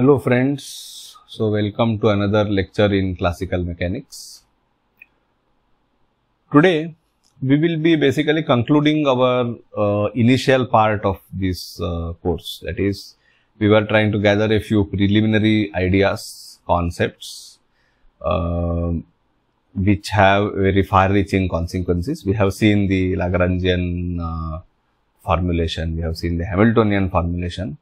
Hello friends, so welcome to another lecture in classical mechanics. Today we will be basically concluding our uh, initial part of this uh, course that is we were trying to gather a few preliminary ideas, concepts uh, which have very far reaching consequences. We have seen the Lagrangian uh, formulation, we have seen the Hamiltonian formulation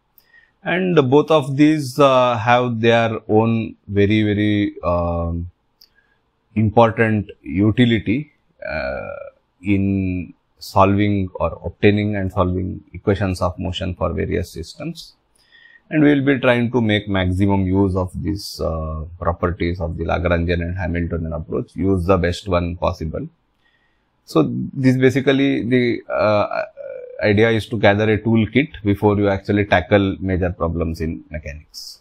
and both of these uh, have their own very very um, important utility uh, in solving or obtaining and solving equations of motion for various systems and we will be trying to make maximum use of these uh, properties of the Lagrangian and Hamiltonian approach use the best one possible. So, this basically the uh, idea is to gather a toolkit before you actually tackle major problems in mechanics.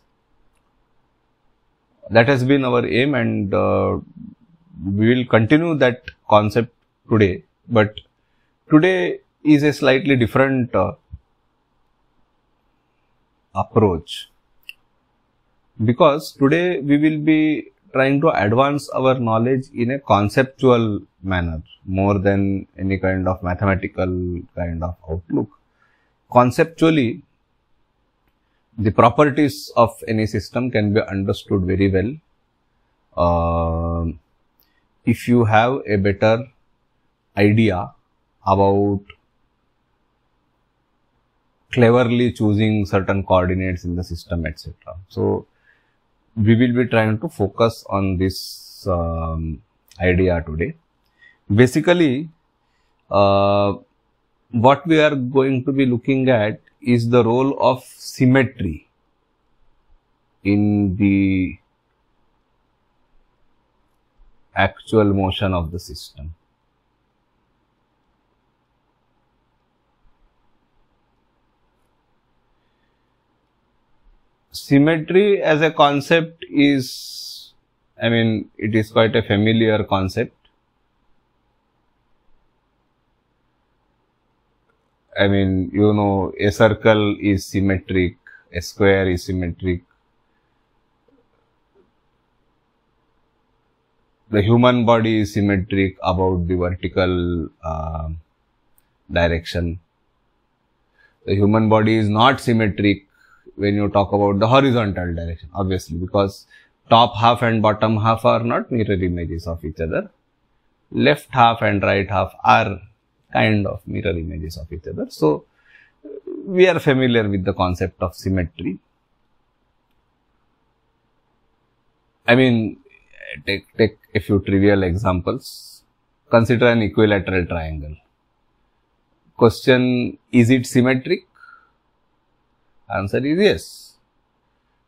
That has been our aim and uh, we will continue that concept today, but today is a slightly different uh, approach because today we will be trying to advance our knowledge in a conceptual manner more than any kind of mathematical kind of outlook. Conceptually, the properties of any system can be understood very well uh, if you have a better idea about cleverly choosing certain coordinates in the system etc. So, we will be trying to focus on this um, idea today. Basically, uh, what we are going to be looking at is the role of symmetry in the actual motion of the system. symmetry as a concept is, I mean, it is quite a familiar concept. I mean, you know, a circle is symmetric, a square is symmetric. The human body is symmetric about the vertical uh, direction. The human body is not symmetric when you talk about the horizontal direction obviously because top half and bottom half are not mirror images of each other left half and right half are kind of mirror images of each other. So, we are familiar with the concept of symmetry. I mean, take, take a few trivial examples. Consider an equilateral triangle. Question, is it symmetric? Answer is yes.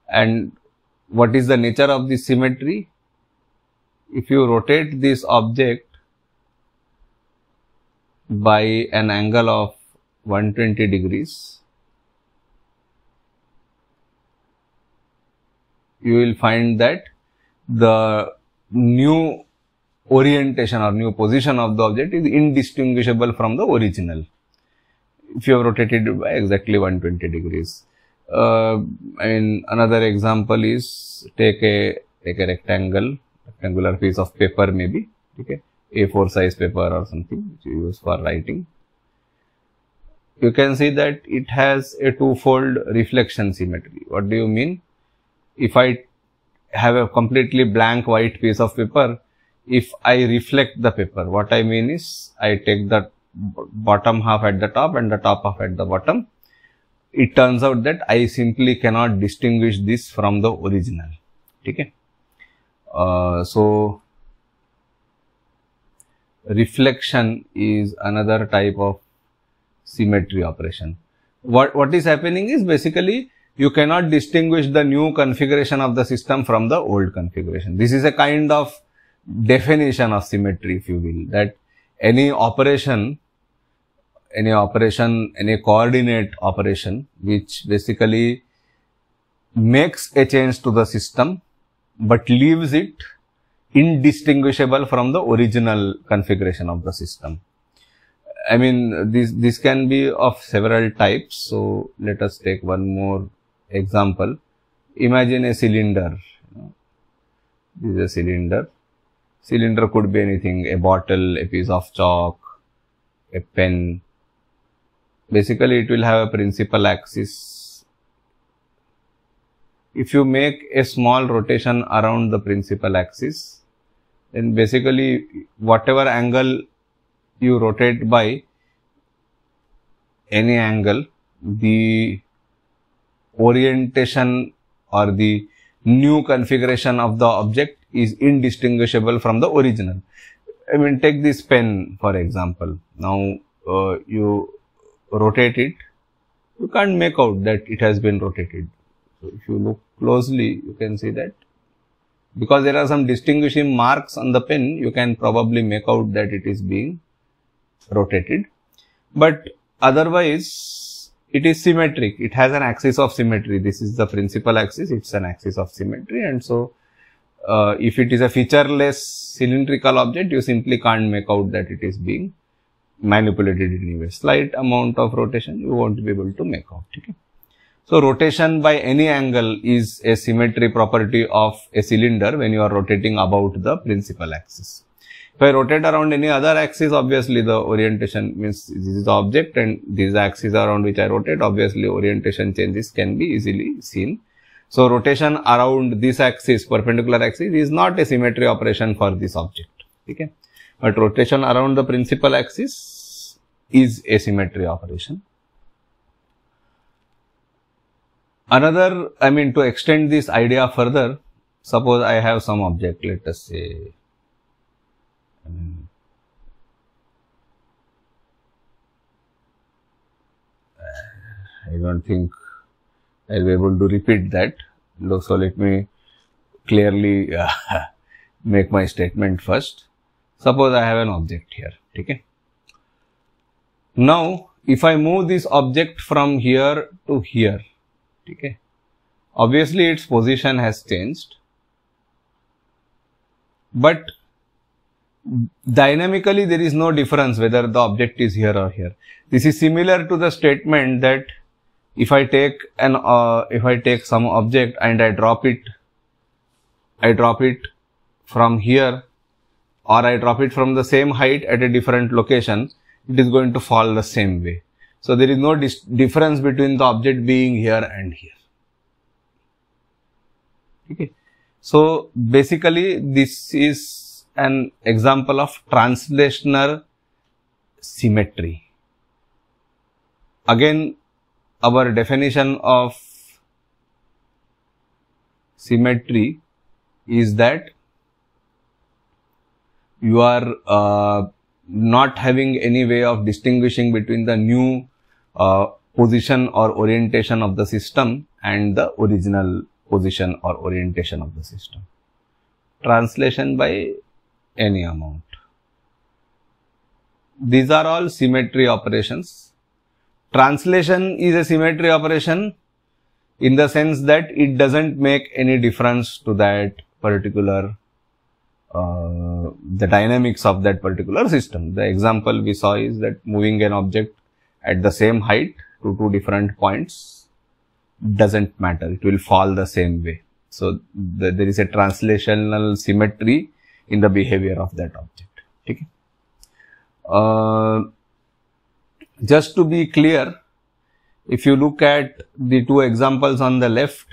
And what is the nature of the symmetry? If you rotate this object by an angle of 120 degrees, you will find that the new orientation or new position of the object is indistinguishable from the original if you have rotated by exactly 120 degrees uh, I mean another example is take a take a rectangle rectangular piece of paper maybe okay A4 size paper or something which you use for writing. You can see that it has a two-fold reflection symmetry. What do you mean? If I have a completely blank white piece of paper, if I reflect the paper, what I mean is I take the bottom half at the top and the top half at the bottom it turns out that I simply cannot distinguish this from the original. Okay. Uh, so, reflection is another type of symmetry operation. What, what is happening is basically you cannot distinguish the new configuration of the system from the old configuration. This is a kind of definition of symmetry if you will that any operation any operation, any coordinate operation, which basically makes a change to the system, but leaves it indistinguishable from the original configuration of the system. I mean, this, this can be of several types. So, let us take one more example. Imagine a cylinder. this is a cylinder. Cylinder could be anything, a bottle, a piece of chalk, a pen, basically it will have a principal axis. If you make a small rotation around the principal axis, then basically whatever angle you rotate by any angle, the orientation or the new configuration of the object is indistinguishable from the original. I mean take this pen for example. Now, uh, you rotate it, you can't make out that it has been rotated. So, if you look closely, you can see that because there are some distinguishing marks on the pin, you can probably make out that it is being rotated, but otherwise it is symmetric, it has an axis of symmetry. This is the principal axis, it is an axis of symmetry and so uh, if it is a featureless cylindrical object, you simply can't make out that it is being manipulated in a slight amount of rotation you won't be able to make out. Okay. So, rotation by any angle is a symmetry property of a cylinder when you are rotating about the principal axis. If I rotate around any other axis, obviously the orientation means this is the object and these axes around which I rotate, obviously orientation changes can be easily seen. So, rotation around this axis, perpendicular axis is not a symmetry operation for this object. Okay but rotation around the principal axis is asymmetry operation. Another, I mean to extend this idea further, suppose I have some object, let us say, I do not think I will be able to repeat that. So, let me clearly uh, make my statement first. Suppose I have an object here. Okay. Now, if I move this object from here to here, okay, obviously its position has changed. But dynamically there is no difference whether the object is here or here. This is similar to the statement that if I take an uh, if I take some object and I drop it, I drop it from here or I drop it from the same height at a different location, it is going to fall the same way. So, there is no difference between the object being here and here. Okay. So, basically this is an example of translational symmetry. Again our definition of symmetry is that you are uh, not having any way of distinguishing between the new uh, position or orientation of the system and the original position or orientation of the system. Translation by any amount. These are all symmetry operations. Translation is a symmetry operation in the sense that it does not make any difference to that particular the dynamics of that particular system. The example we saw is that moving an object at the same height to two different points doesn't matter, it will fall the same way. So, the, there is a translational symmetry in the behavior of that object. Okay. Uh, just to be clear, if you look at the two examples on the left,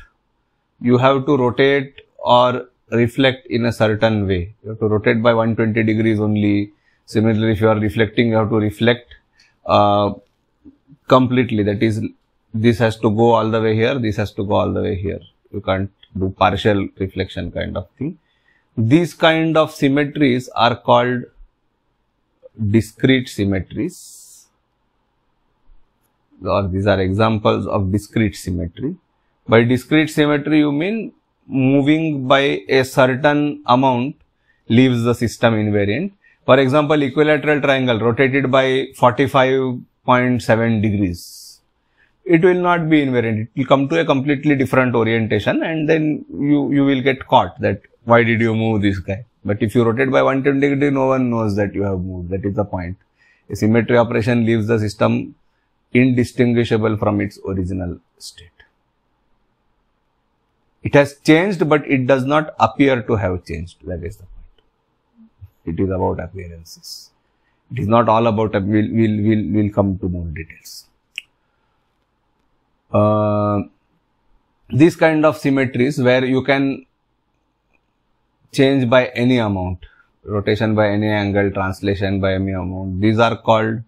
you have to rotate or reflect in a certain way. You have to rotate by 120 degrees only. Similarly, if you are reflecting, you have to reflect uh, completely. That is, this has to go all the way here, this has to go all the way here. You can't do partial reflection kind of thing. These kind of symmetries are called discrete symmetries or these are examples of discrete symmetry. By discrete symmetry, you mean moving by a certain amount leaves the system invariant. For example, equilateral triangle rotated by 45.7 degrees, it will not be invariant. It will come to a completely different orientation and then you, you will get caught that why did you move this guy. But if you rotate by 120 degree, no one knows that you have moved. That is the point. A symmetry operation leaves the system indistinguishable from its original state it has changed but it does not appear to have changed that is the point it is about appearances it is not all about we'll we'll we'll, we'll come to more details uh, these kind of symmetries where you can change by any amount rotation by any angle translation by any amount these are called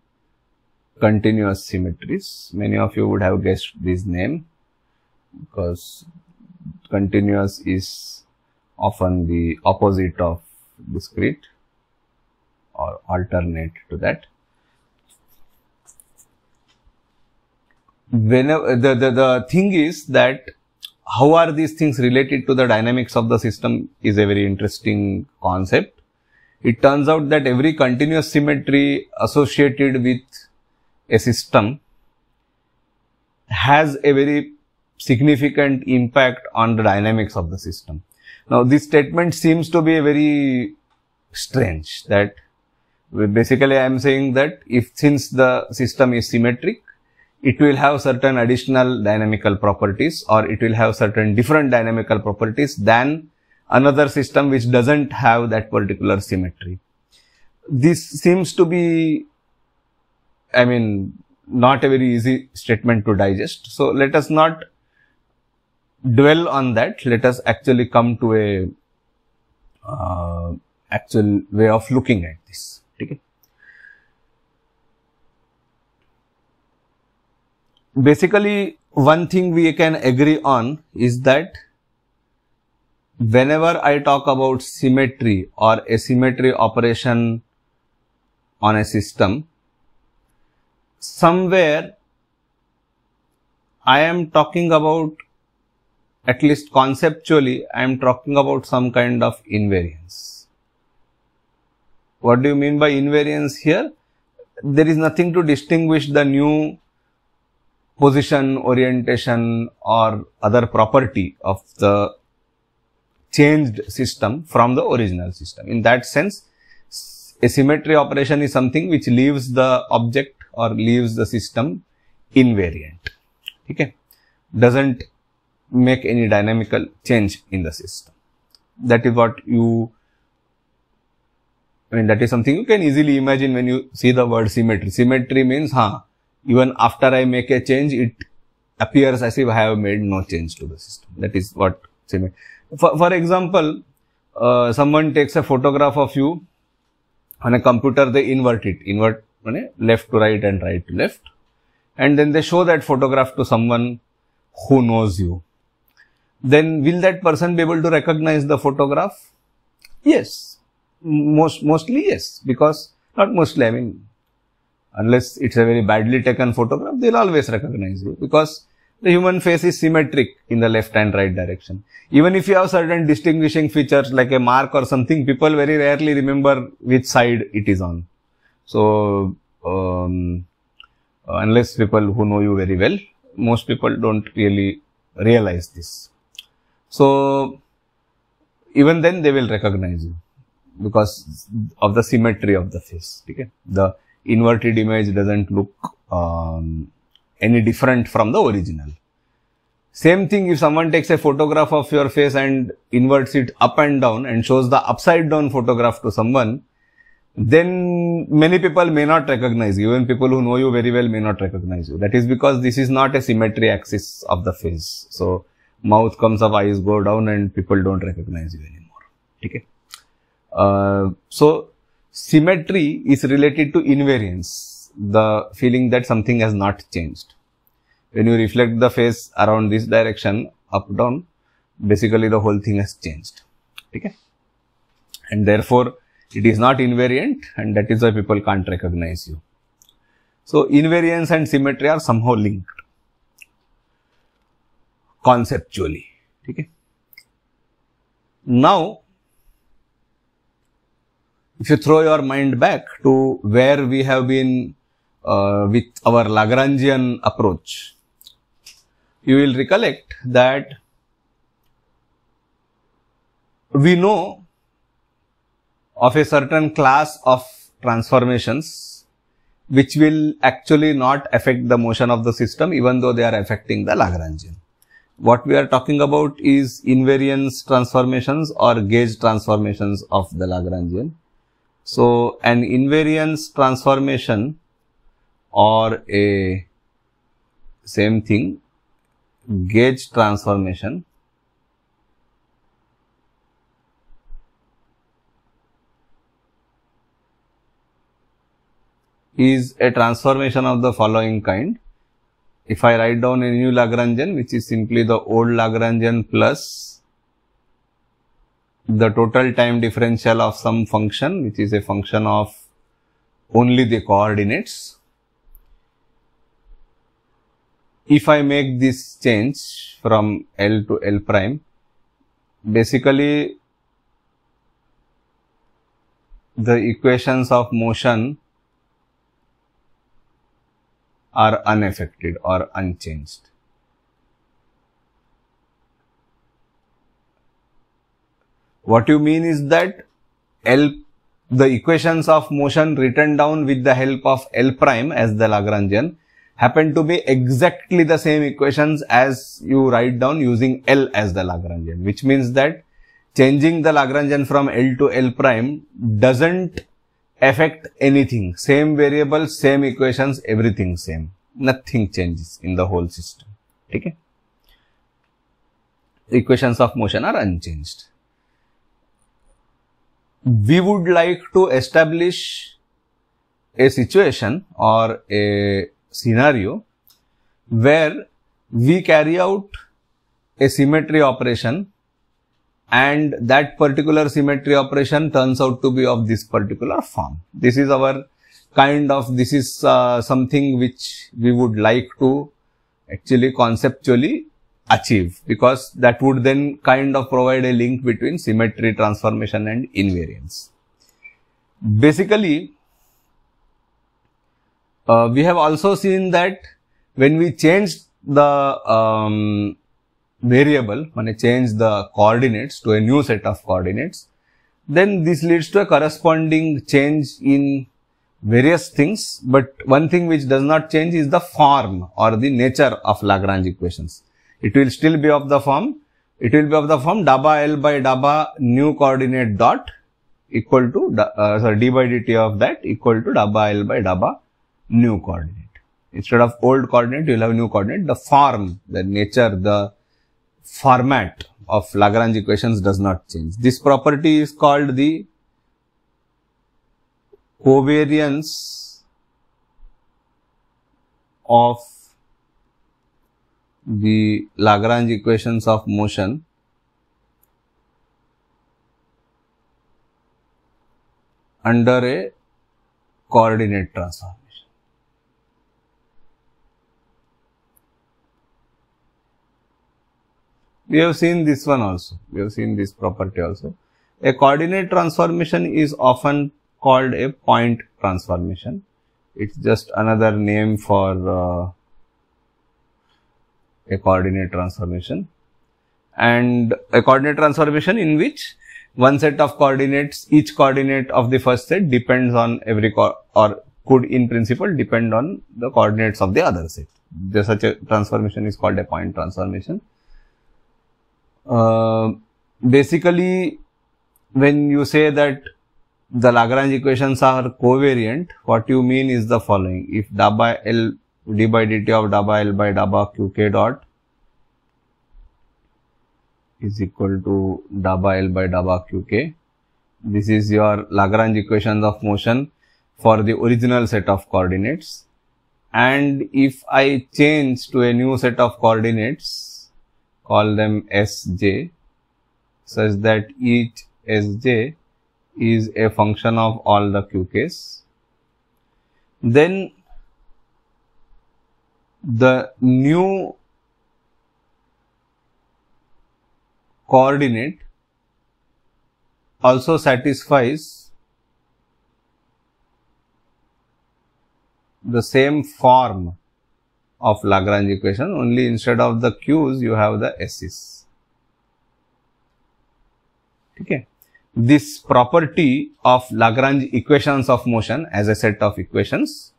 continuous symmetries many of you would have guessed this name because continuous is often the opposite of discrete or alternate to that. Whenever the, the, the thing is that how are these things related to the dynamics of the system is a very interesting concept. It turns out that every continuous symmetry associated with a system has a very significant impact on the dynamics of the system. Now, this statement seems to be very strange that basically I am saying that if since the system is symmetric, it will have certain additional dynamical properties or it will have certain different dynamical properties than another system which doesn't have that particular symmetry. This seems to be, I mean, not a very easy statement to digest. So, let us not dwell on that, let us actually come to a uh, actual way of looking at this. Okay. Basically, one thing we can agree on is that whenever I talk about symmetry or asymmetry operation on a system, somewhere I am talking about at least conceptually, I am talking about some kind of invariance. What do you mean by invariance here? There is nothing to distinguish the new position, orientation or other property of the changed system from the original system. In that sense, a symmetry operation is something which leaves the object or leaves the system invariant. Okay? Doesn't make any dynamical change in the system. That is what you, I mean that is something you can easily imagine when you see the word symmetry. Symmetry means, huh, even after I make a change, it appears as if I have made no change to the system. That is what symmetry. For, for example, uh, someone takes a photograph of you on a computer, they invert it, invert left to right and right to left. And then they show that photograph to someone who knows you then will that person be able to recognize the photograph? Yes, most mostly yes, because not mostly, I mean, unless it's a very badly taken photograph, they'll always recognize you because the human face is symmetric in the left and right direction. Even if you have certain distinguishing features like a mark or something, people very rarely remember which side it is on. So, um, uh, unless people who know you very well, most people don't really realize this. So, even then they will recognize you because of the symmetry of the face. Okay? The inverted image doesn't look um, any different from the original. Same thing if someone takes a photograph of your face and inverts it up and down and shows the upside down photograph to someone, then many people may not recognize you. Even people who know you very well may not recognize you. That is because this is not a symmetry axis of the face. So, mouth comes up, eyes go down, and people don't recognize you anymore. Okay. Uh, so symmetry is related to invariance, the feeling that something has not changed. When you reflect the face around this direction, up down, basically the whole thing has changed. Okay. And therefore, it is not invariant and that is why people can't recognize you. So, invariance and symmetry are somehow linked conceptually okay. now if you throw your mind back to where we have been uh, with our Lagrangian approach, you will recollect that we know of a certain class of transformations which will actually not affect the motion of the system even though they are affecting the Lagrangian what we are talking about is invariance transformations or gauge transformations of the Lagrangian. So, an invariance transformation or a same thing gauge transformation is a transformation of the following kind if I write down a new Lagrangian which is simply the old Lagrangian plus the total time differential of some function which is a function of only the coordinates. If I make this change from L to L prime, basically the equations of motion are unaffected or unchanged. What you mean is that L, the equations of motion written down with the help of L prime as the Lagrangian happen to be exactly the same equations as you write down using L as the Lagrangian, which means that changing the Lagrangian from L to L prime doesn't affect anything. Same variable, same equations, everything same. Nothing changes in the whole system. Okay? Equations of motion are unchanged. We would like to establish a situation or a scenario where we carry out a symmetry operation and that particular symmetry operation turns out to be of this particular form. This is our kind of this is uh, something which we would like to actually conceptually achieve because that would then kind of provide a link between symmetry transformation and invariance. Basically, uh, we have also seen that when we change the um, variable when I change the coordinates to a new set of coordinates, then this leads to a corresponding change in various things, but one thing which does not change is the form or the nature of Lagrange equations. It will still be of the form, it will be of the form daba L by daba new coordinate dot equal to, uh, sorry, d by dt of that equal to daba L by daba new coordinate. Instead of old coordinate, you will have new coordinate. The form, the nature, the format of Lagrange equations does not change. This property is called the covariance of the Lagrange equations of motion under a coordinate transform. We have seen this one also, we have seen this property also. A coordinate transformation is often called a point transformation. It is just another name for uh, a coordinate transformation and a coordinate transformation in which one set of coordinates, each coordinate of the first set depends on every or could in principle depend on the coordinates of the other set. such a transformation is called a point transformation. Uh, basically when you say that the Lagrange equations are covariant, what you mean is the following. If da by L d by dt of da by L by da by qk dot is equal to da by L by da by qk, this is your Lagrange equations of motion for the original set of coordinates. And if I change to a new set of coordinates, call them Sj such that each Sj is a function of all the QKs. Then the new coordinate also satisfies the same form of Lagrange equation only instead of the q's you have the s's. Okay. This property of Lagrange equations of motion as a set of equations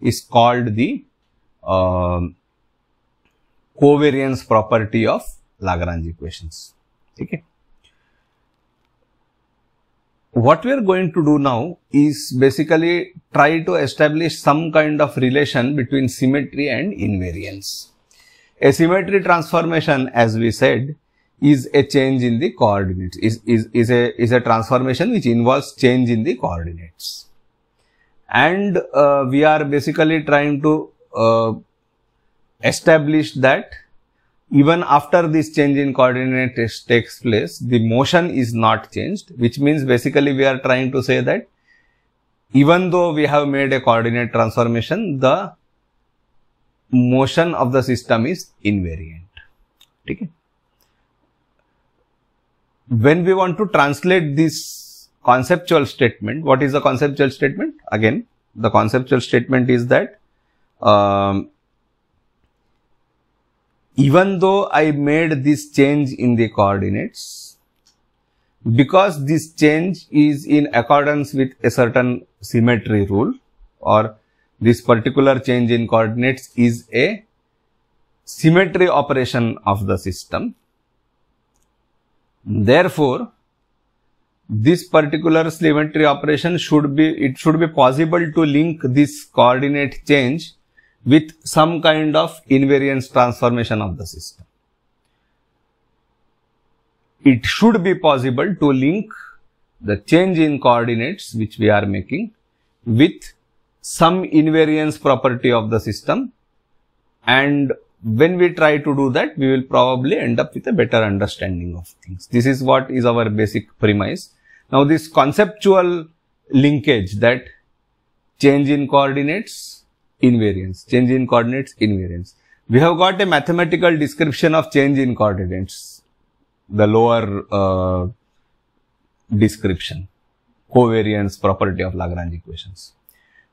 is called the uh, covariance property of Lagrange equations. Okay what we are going to do now is basically try to establish some kind of relation between symmetry and invariance. A symmetry transformation as we said is a change in the coordinates, is, is, is, a, is a transformation which involves change in the coordinates. And uh, we are basically trying to uh, establish that even after this change in coordinate takes place, the motion is not changed, which means basically we are trying to say that even though we have made a coordinate transformation, the motion of the system is invariant. Okay. When we want to translate this conceptual statement, what is the conceptual statement? Again, the conceptual statement is that um, even though I made this change in the coordinates, because this change is in accordance with a certain symmetry rule or this particular change in coordinates is a symmetry operation of the system. Therefore, this particular symmetry operation should be, it should be possible to link this coordinate change with some kind of invariance transformation of the system. It should be possible to link the change in coordinates which we are making with some invariance property of the system and when we try to do that we will probably end up with a better understanding of things. This is what is our basic premise. Now this conceptual linkage that change in coordinates invariance, change in coordinates, invariance. We have got a mathematical description of change in coordinates, the lower uh, description, covariance property of Lagrange equations.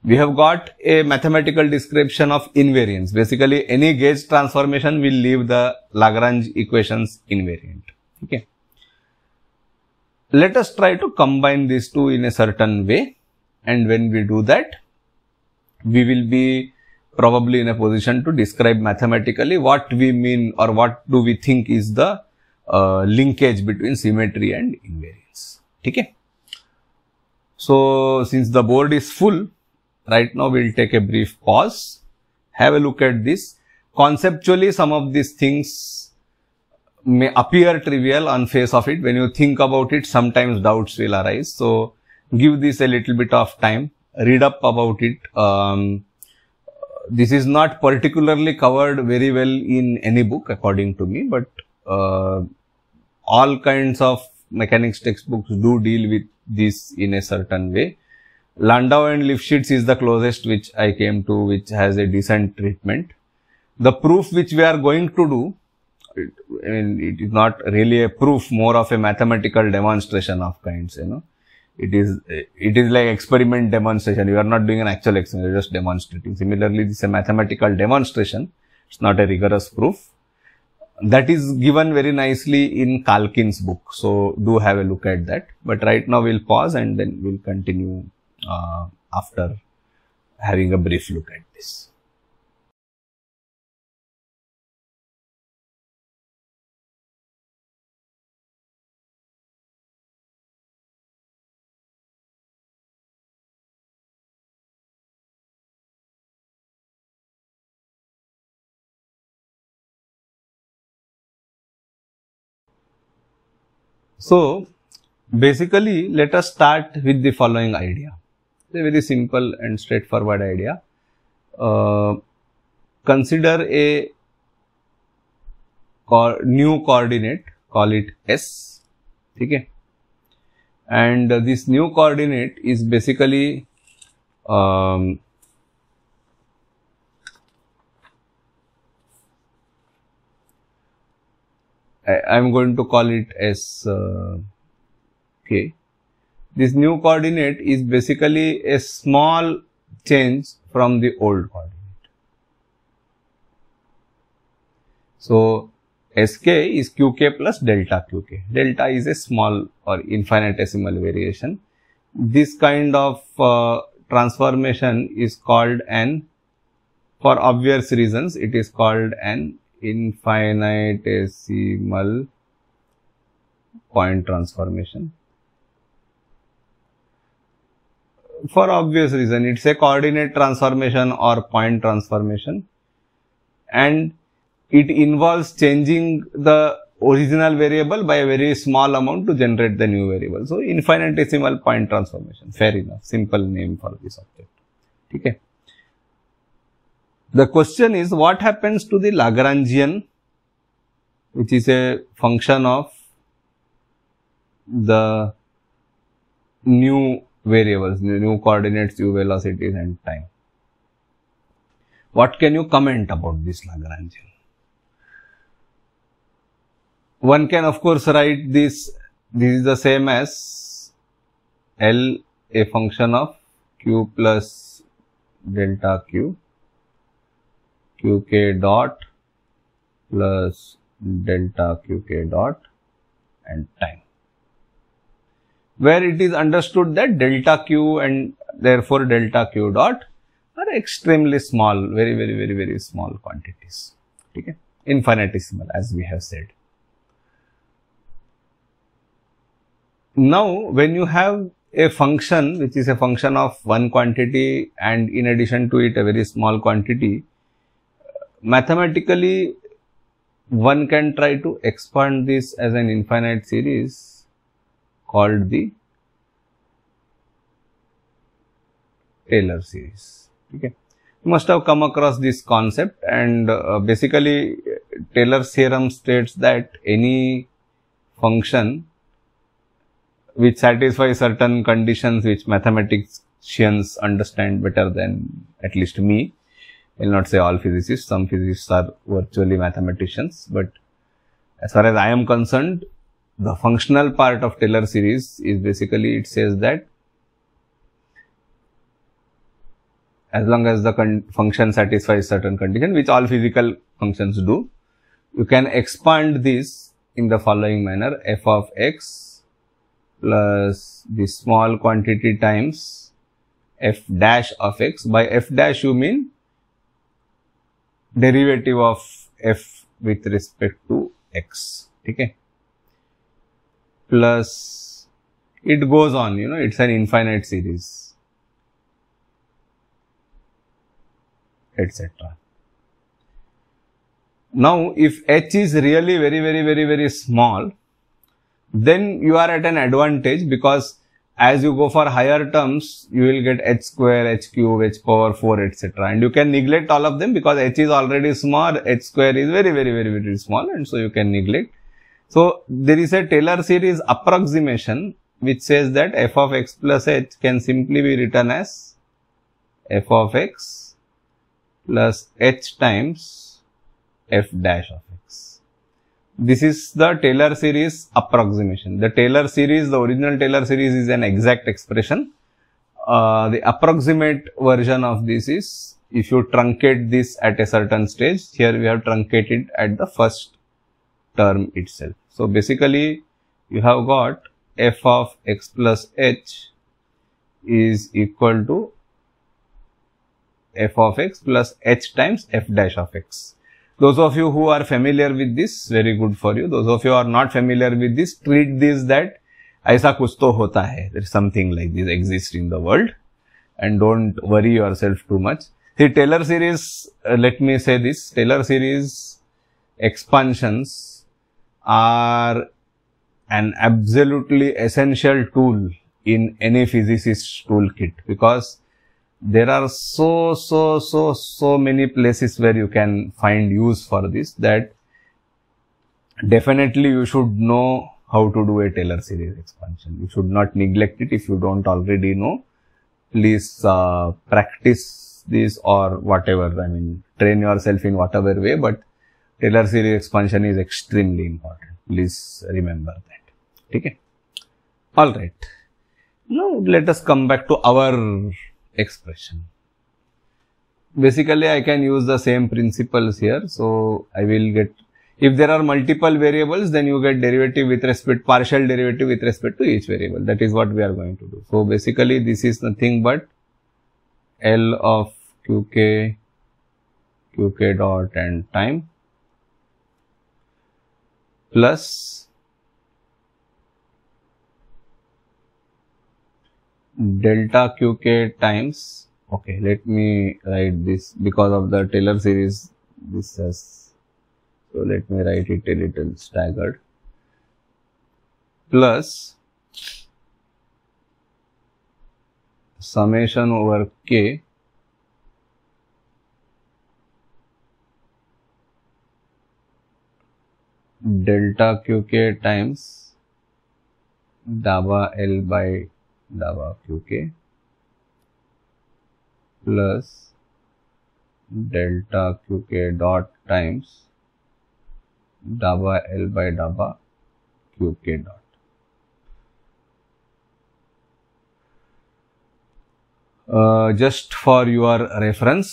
We have got a mathematical description of invariance. Basically, any gauge transformation will leave the Lagrange equations invariant. Okay. Let us try to combine these two in a certain way. And when we do that, we will be probably in a position to describe mathematically what we mean or what do we think is the uh, linkage between symmetry and invariance. Okay? So, since the board is full, right now we will take a brief pause, have a look at this. Conceptually, some of these things may appear trivial on face of it. When you think about it, sometimes doubts will arise. So, give this a little bit of time read up about it. Um, this is not particularly covered very well in any book according to me, but uh, all kinds of mechanics textbooks do deal with this in a certain way. Landau and Lifshitz is the closest which I came to which has a decent treatment. The proof which we are going to do, it, I mean, it is not really a proof, more of a mathematical demonstration of kinds, you know it is it is like experiment demonstration you are not doing an actual experiment you are just demonstrating similarly this is a mathematical demonstration it's not a rigorous proof that is given very nicely in Kalkin's book. So, do have a look at that. But right now, we will pause and then we will continue uh, after having a brief look at this. So, basically let us start with the following idea, a very simple and straightforward idea. Uh, consider a co new coordinate, call it S, okay? and uh, this new coordinate is basically um, I am going to call it as uh, k. This new coordinate is basically a small change from the old coordinate. So, Sk is Qk plus delta Qk. Delta is a small or infinitesimal variation. This kind of uh, transformation is called an, for obvious reasons, it is called an infinitesimal point transformation. For obvious reason, it is a coordinate transformation or point transformation and it involves changing the original variable by a very small amount to generate the new variable. So, infinitesimal point transformation, fair enough, simple name for this object. Okay. The question is what happens to the Lagrangian which is a function of the new variables, new coordinates, u velocities and time. What can you comment about this Lagrangian? One can of course write this, this is the same as L a function of q plus delta q qk dot plus delta qk dot and time where it is understood that delta q and therefore delta q dot are extremely small very very very very small quantities okay infinitesimal as we have said now when you have a function which is a function of one quantity and in addition to it a very small quantity mathematically one can try to expand this as an infinite series called the Taylor series. Okay. You must have come across this concept and uh, basically Taylor's theorem states that any function which satisfies certain conditions which mathematicians understand better than at least me will not say all physicists, some physicists are virtually mathematicians, but as far as I am concerned, the functional part of Taylor series is basically it says that as long as the function satisfies certain condition which all physical functions do, you can expand this in the following manner f of x plus the small quantity times f dash of x by f dash you mean derivative of f with respect to x okay. plus it goes on you know it's an infinite series etc. Now, if h is really very very very very small then you are at an advantage because as you go for higher terms, you will get h square, h cube, h power 4, etc. And you can neglect all of them because h is already small, h square is very, very, very, very small and so you can neglect. So, there is a Taylor series approximation which says that f of x plus h can simply be written as f of x plus h times f dash of this is the Taylor series approximation. The Taylor series, the original Taylor series is an exact expression. Uh, the approximate version of this is if you truncate this at a certain stage, here we have truncated at the first term itself. So, basically you have got f of x plus h is equal to f of x plus h times f dash of x. Those of you who are familiar with this, very good for you. Those of you are not familiar with this, treat this that aisa kuch to hota hai. There is something like this exists in the world and don't worry yourself too much. See Taylor series, uh, let me say this, Taylor series expansions are an absolutely essential tool in any physicist's toolkit because there are so, so, so, so many places where you can find use for this that definitely you should know how to do a Taylor series expansion. You should not neglect it if you don't already know. Please uh, practice this or whatever. I mean, train yourself in whatever way, but Taylor series expansion is extremely important. Please remember that. Okay. All right. Now let us come back to our expression. Basically, I can use the same principles here. So, I will get if there are multiple variables then you get derivative with respect partial derivative with respect to each variable that is what we are going to do. So, basically this is nothing but L of qk qk dot and time plus delta qk times okay let me write this because of the Taylor series this has so let me write it a little staggered plus summation over k delta qk times daba l by दबा Q K plus delta Q K dot times डाबा L by डाबा Q dot just for your reference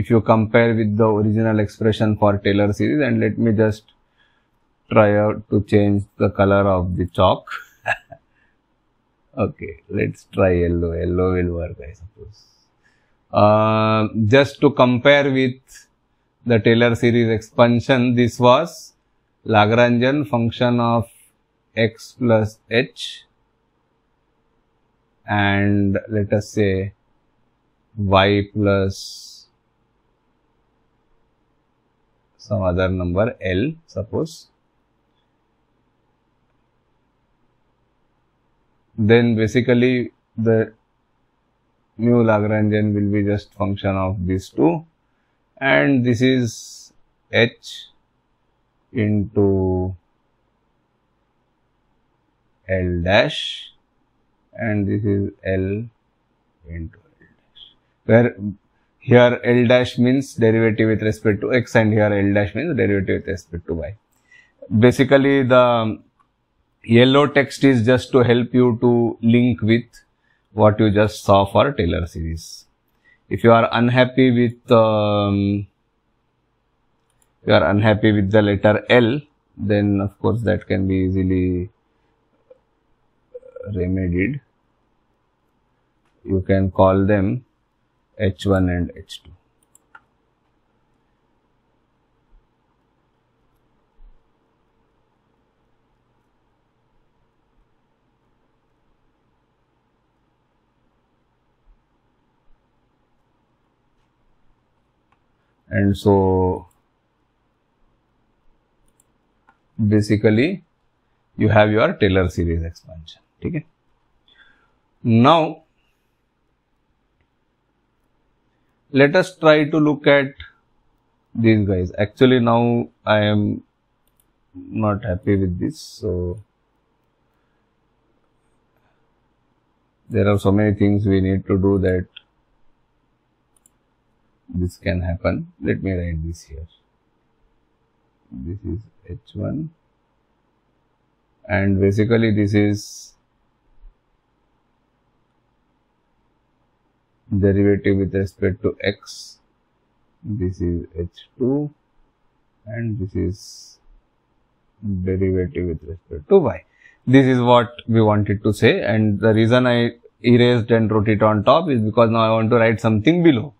if you compare with the original expression for Taylor series and let me just try out to change the color of the chalk okay let's try yellow yellow will work i suppose uh, just to compare with the taylor series expansion this was lagrangian function of x plus h and let us say y plus some other number l suppose then basically the mu Lagrangian will be just function of these two and this is h into L dash and this is L into L dash where here L dash means derivative with respect to x and here L dash means derivative with respect to y. Basically the yellow text is just to help you to link with what you just saw for Taylor series. If you are unhappy with um, you are unhappy with the letter L, then of course that can be easily uh, remedied. You can call them H1 and H2. and so basically you have your Taylor series expansion. Okay. Now, let us try to look at these guys. Actually, now I am not happy with this. So, there are so many things we need to do that this can happen let me write this here this is h1 and basically this is derivative with respect to x this is h2 and this is derivative with respect to y this is what we wanted to say and the reason i erased and wrote it on top is because now i want to write something below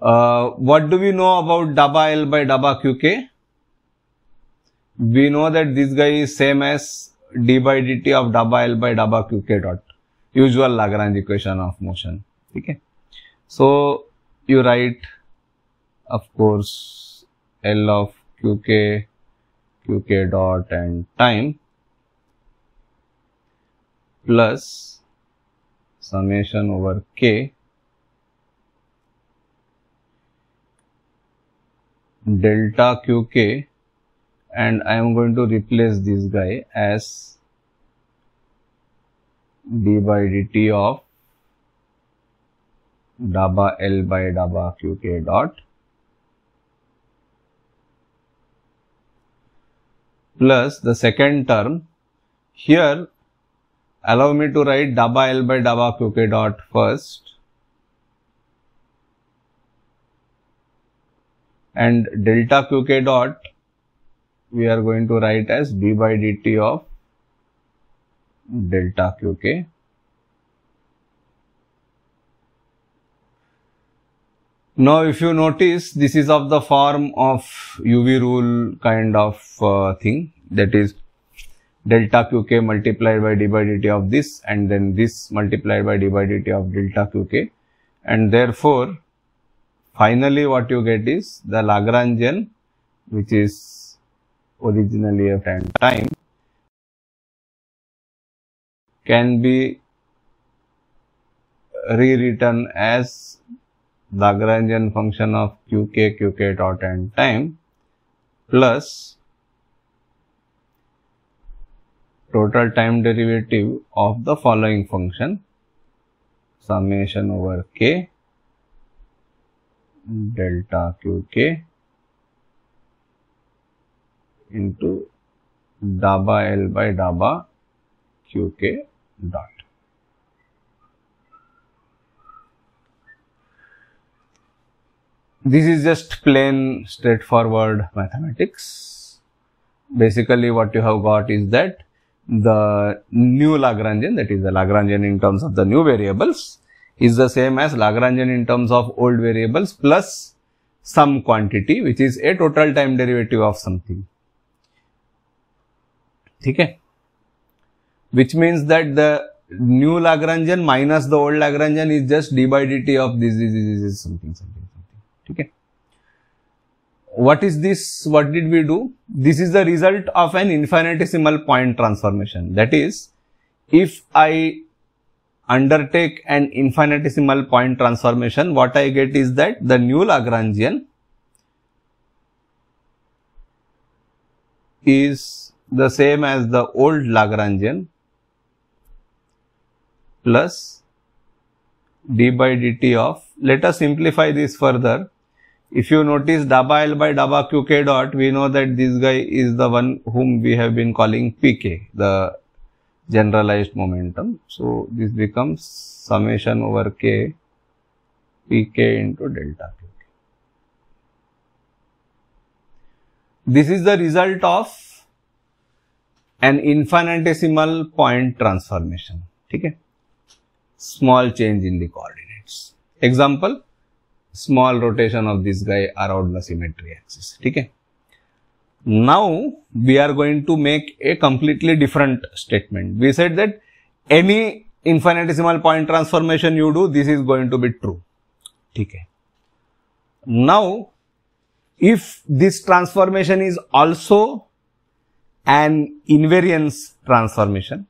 uh, what do we know about double L by double QK? We know that this guy is same as d by dt of double L by double QK dot. Usual Lagrange equation of motion. Okay. So, you write of course L of QK, QK dot and time plus summation over K delta qk and I am going to replace this guy as d by dt of daba L by daba qk dot plus the second term here allow me to write daba L by daba qk dot first and delta qk dot we are going to write as d by dt of delta qk. Now, if you notice this is of the form of UV rule kind of uh, thing that is delta qk multiplied by d by dt of this and then this multiplied by d by dt of delta qk and therefore, Finally, what you get is the Lagrangian which is originally of time can be rewritten as Lagrangian function of qk, qk dot and time plus total time derivative of the following function summation over k delta qk into daba l by daba qk dot this is just plain straightforward mathematics basically what you have got is that the new Lagrangian that is the Lagrangian in terms of the new variables is the same as Lagrangian in terms of old variables plus some quantity which is a total time derivative of something. Okay? Which means that the new Lagrangian minus the old Lagrangian is just d by dt of this, this, this, this something, something, something. Okay? What is this? What did we do? This is the result of an infinitesimal point transformation. That is, if I undertake an infinitesimal point transformation, what I get is that the new Lagrangian is the same as the old Lagrangian plus d by dt of, let us simplify this further. If you notice dabba L by dabba qk dot, we know that this guy is the one whom we have been calling pk, the generalized momentum. So, this becomes summation over k pk into delta k. This is the result of an infinitesimal point transformation, Okay, Small change in the coordinates. Example, small rotation of this guy around the symmetry axis, Okay. Now, we are going to make a completely different statement. We said that any infinitesimal point transformation you do, this is going to be true. Okay. Now, if this transformation is also an invariance transformation,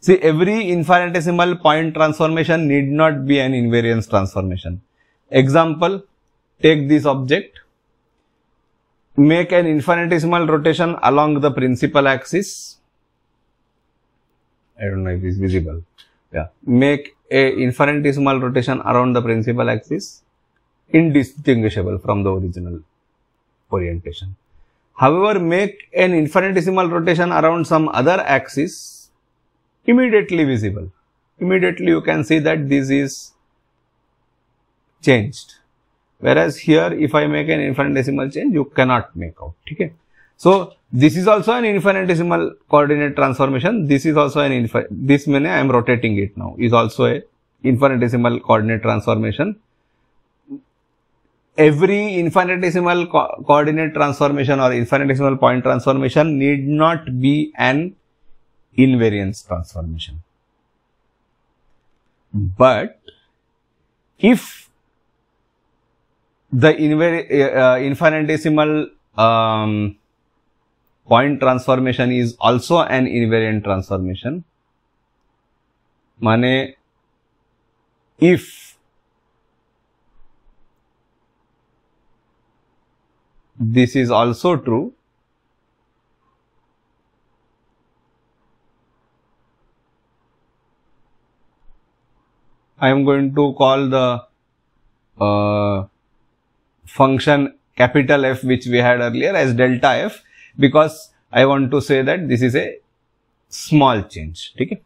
see every infinitesimal point transformation need not be an invariance transformation. Example, take this object make an infinitesimal rotation along the principal axis. I don't know if it's visible. Yeah, make a infinitesimal rotation around the principal axis indistinguishable from the original orientation. However, make an infinitesimal rotation around some other axis immediately visible. Immediately you can see that this is changed whereas here if I make an infinitesimal change you cannot make out. Okay. So, this is also an infinitesimal coordinate transformation this is also an infinite this means I am rotating it now is also a infinitesimal coordinate transformation. Every infinitesimal co coordinate transformation or infinitesimal point transformation need not be an invariance transformation. But if the uh, uh, infinitesimal um, point transformation is also an invariant transformation. Mane, if this is also true, I am going to call the uh, function capital F which we had earlier as delta F because I want to say that this is a small change. Okay?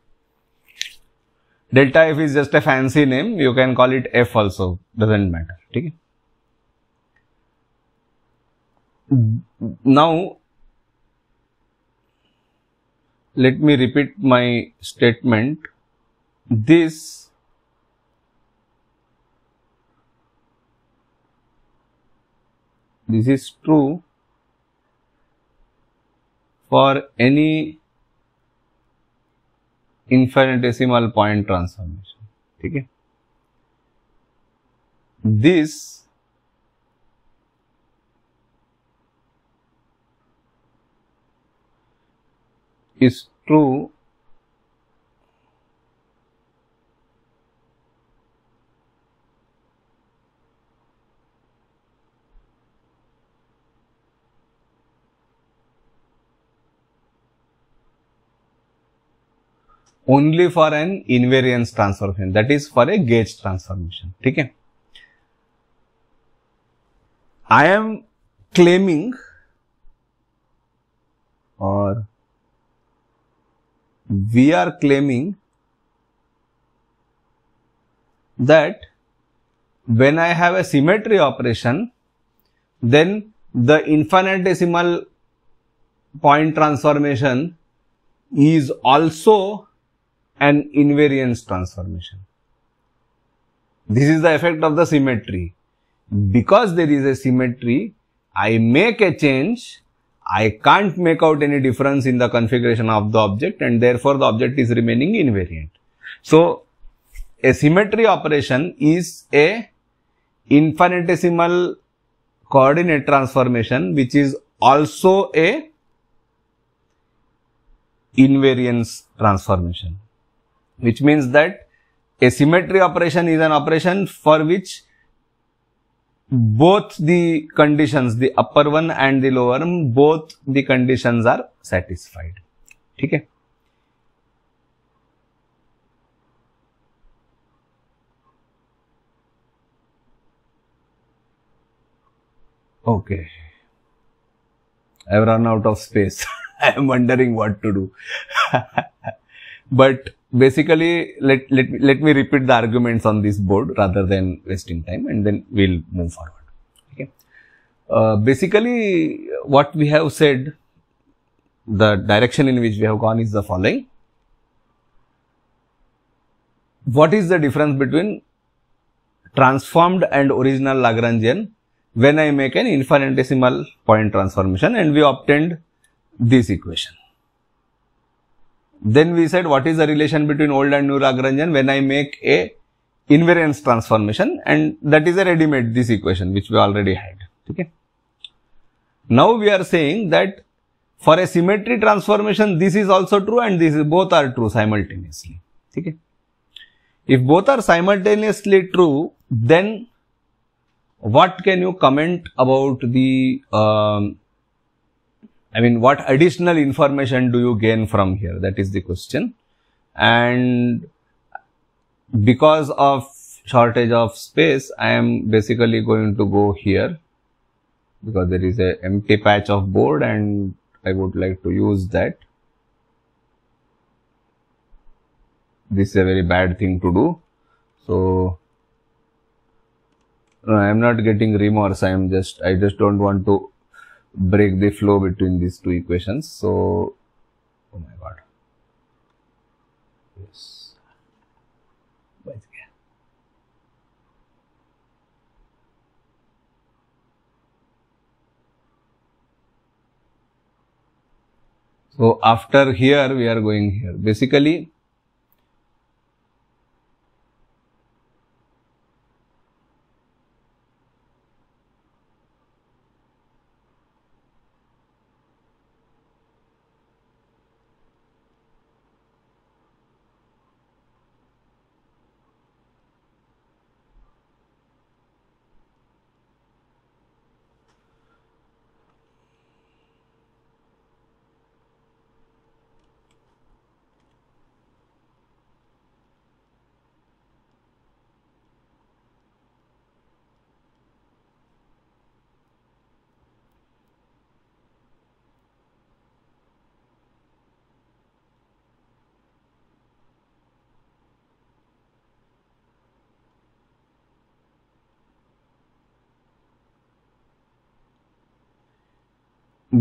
Delta F is just a fancy name, you can call it F also, does not matter. Okay? Now, let me repeat my statement. This This is true for any infinitesimal point transformation. Okay. This is true only for an invariance transformation that is for a gauge transformation. Okay, I am claiming or we are claiming that when I have a symmetry operation, then the infinitesimal point transformation is also an invariance transformation. This is the effect of the symmetry. Because there is a symmetry, I make a change, I can't make out any difference in the configuration of the object and therefore the object is remaining invariant. So, a symmetry operation is a infinitesimal coordinate transformation which is also a invariance transformation which means that a symmetry operation is an operation for which both the conditions, the upper one and the lower one, both the conditions are satisfied. Okay. Okay. I've run out of space. I am wondering what to do. but basically let, let, let me repeat the arguments on this board rather than wasting time and then we will move forward. Okay. Uh, basically what we have said the direction in which we have gone is the following. What is the difference between transformed and original Lagrangian when I make an infinitesimal point transformation and we obtained this equation. Then we said what is the relation between old and new Lagrangian when I make a invariance transformation and that is a ready-made this equation which we already had. Okay. Now we are saying that for a symmetry transformation this is also true and this is both are true simultaneously. Okay. If both are simultaneously true then what can you comment about the um, I mean, what additional information do you gain from here? That is the question. And because of shortage of space, I am basically going to go here because there is a empty patch of board and I would like to use that. This is a very bad thing to do. So, I am not getting remorse. I am just, I just don't want to break the flow between these two equations. So, oh my god, yes. So, after here we are going here. Basically,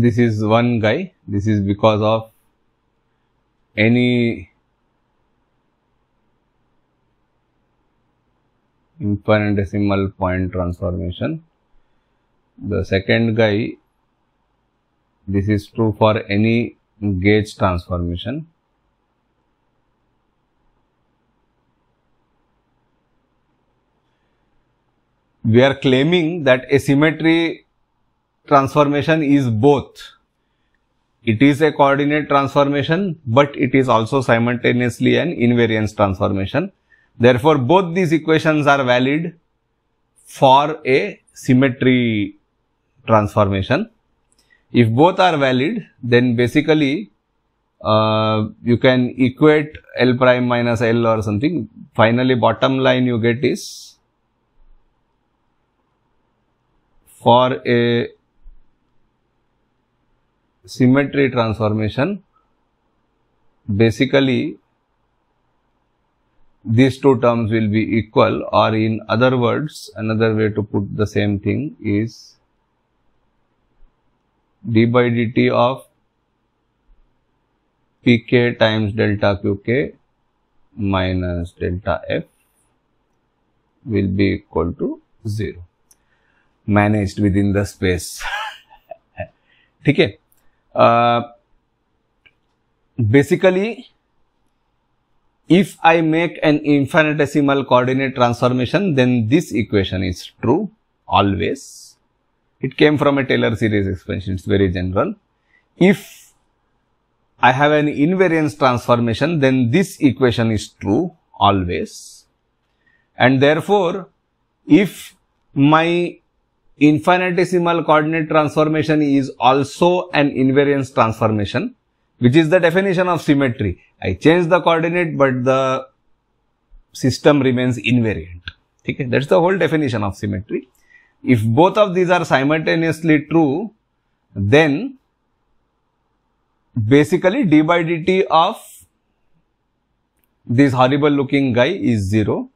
this is one guy this is because of any infinitesimal point transformation the second guy this is true for any gauge transformation we are claiming that a symmetry transformation is both. It is a coordinate transformation, but it is also simultaneously an invariance transformation. Therefore, both these equations are valid for a symmetry transformation. If both are valid, then basically uh, you can equate L prime minus L or something. Finally, bottom line you get is for a symmetry transformation. Basically, these two terms will be equal or in other words, another way to put the same thing is d by dt of pk times delta qk minus delta f will be equal to 0 managed within the space ठीक है uh, basically if I make an infinitesimal coordinate transformation then this equation is true always. It came from a Taylor series expansion, it is very general. If I have an invariance transformation then this equation is true always and therefore, if my Infinitesimal coordinate transformation is also an invariance transformation, which is the definition of symmetry. I change the coordinate, but the system remains invariant. Okay? That is the whole definition of symmetry. If both of these are simultaneously true, then basically d by dt of this horrible looking guy is 0.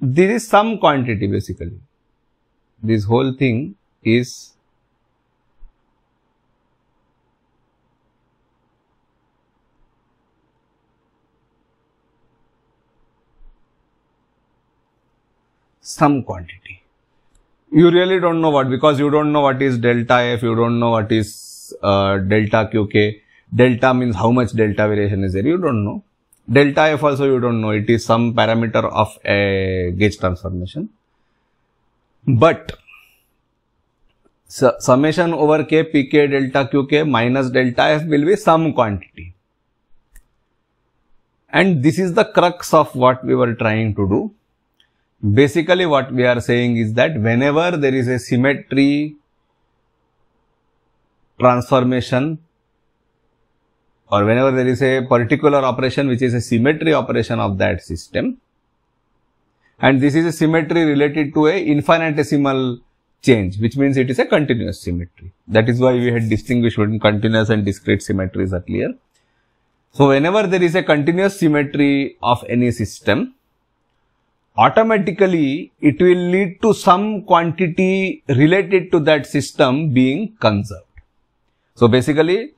This is some quantity basically this whole thing is some quantity. You really don't know what because you don't know what is delta f, you don't know what is uh, delta qk. Delta means how much delta variation is there, you don't know. Delta f also you don't know, it is some parameter of a gauge transformation but summation over K p K delta qk minus delta f will be some quantity. And this is the crux of what we were trying to do. Basically what we are saying is that whenever there is a symmetry transformation or whenever there is a particular operation which is a symmetry operation of that system, and this is a symmetry related to a infinitesimal change which means it is a continuous symmetry. That is why we had distinguished between continuous and discrete symmetries earlier. So, whenever there is a continuous symmetry of any system automatically it will lead to some quantity related to that system being conserved. So, basically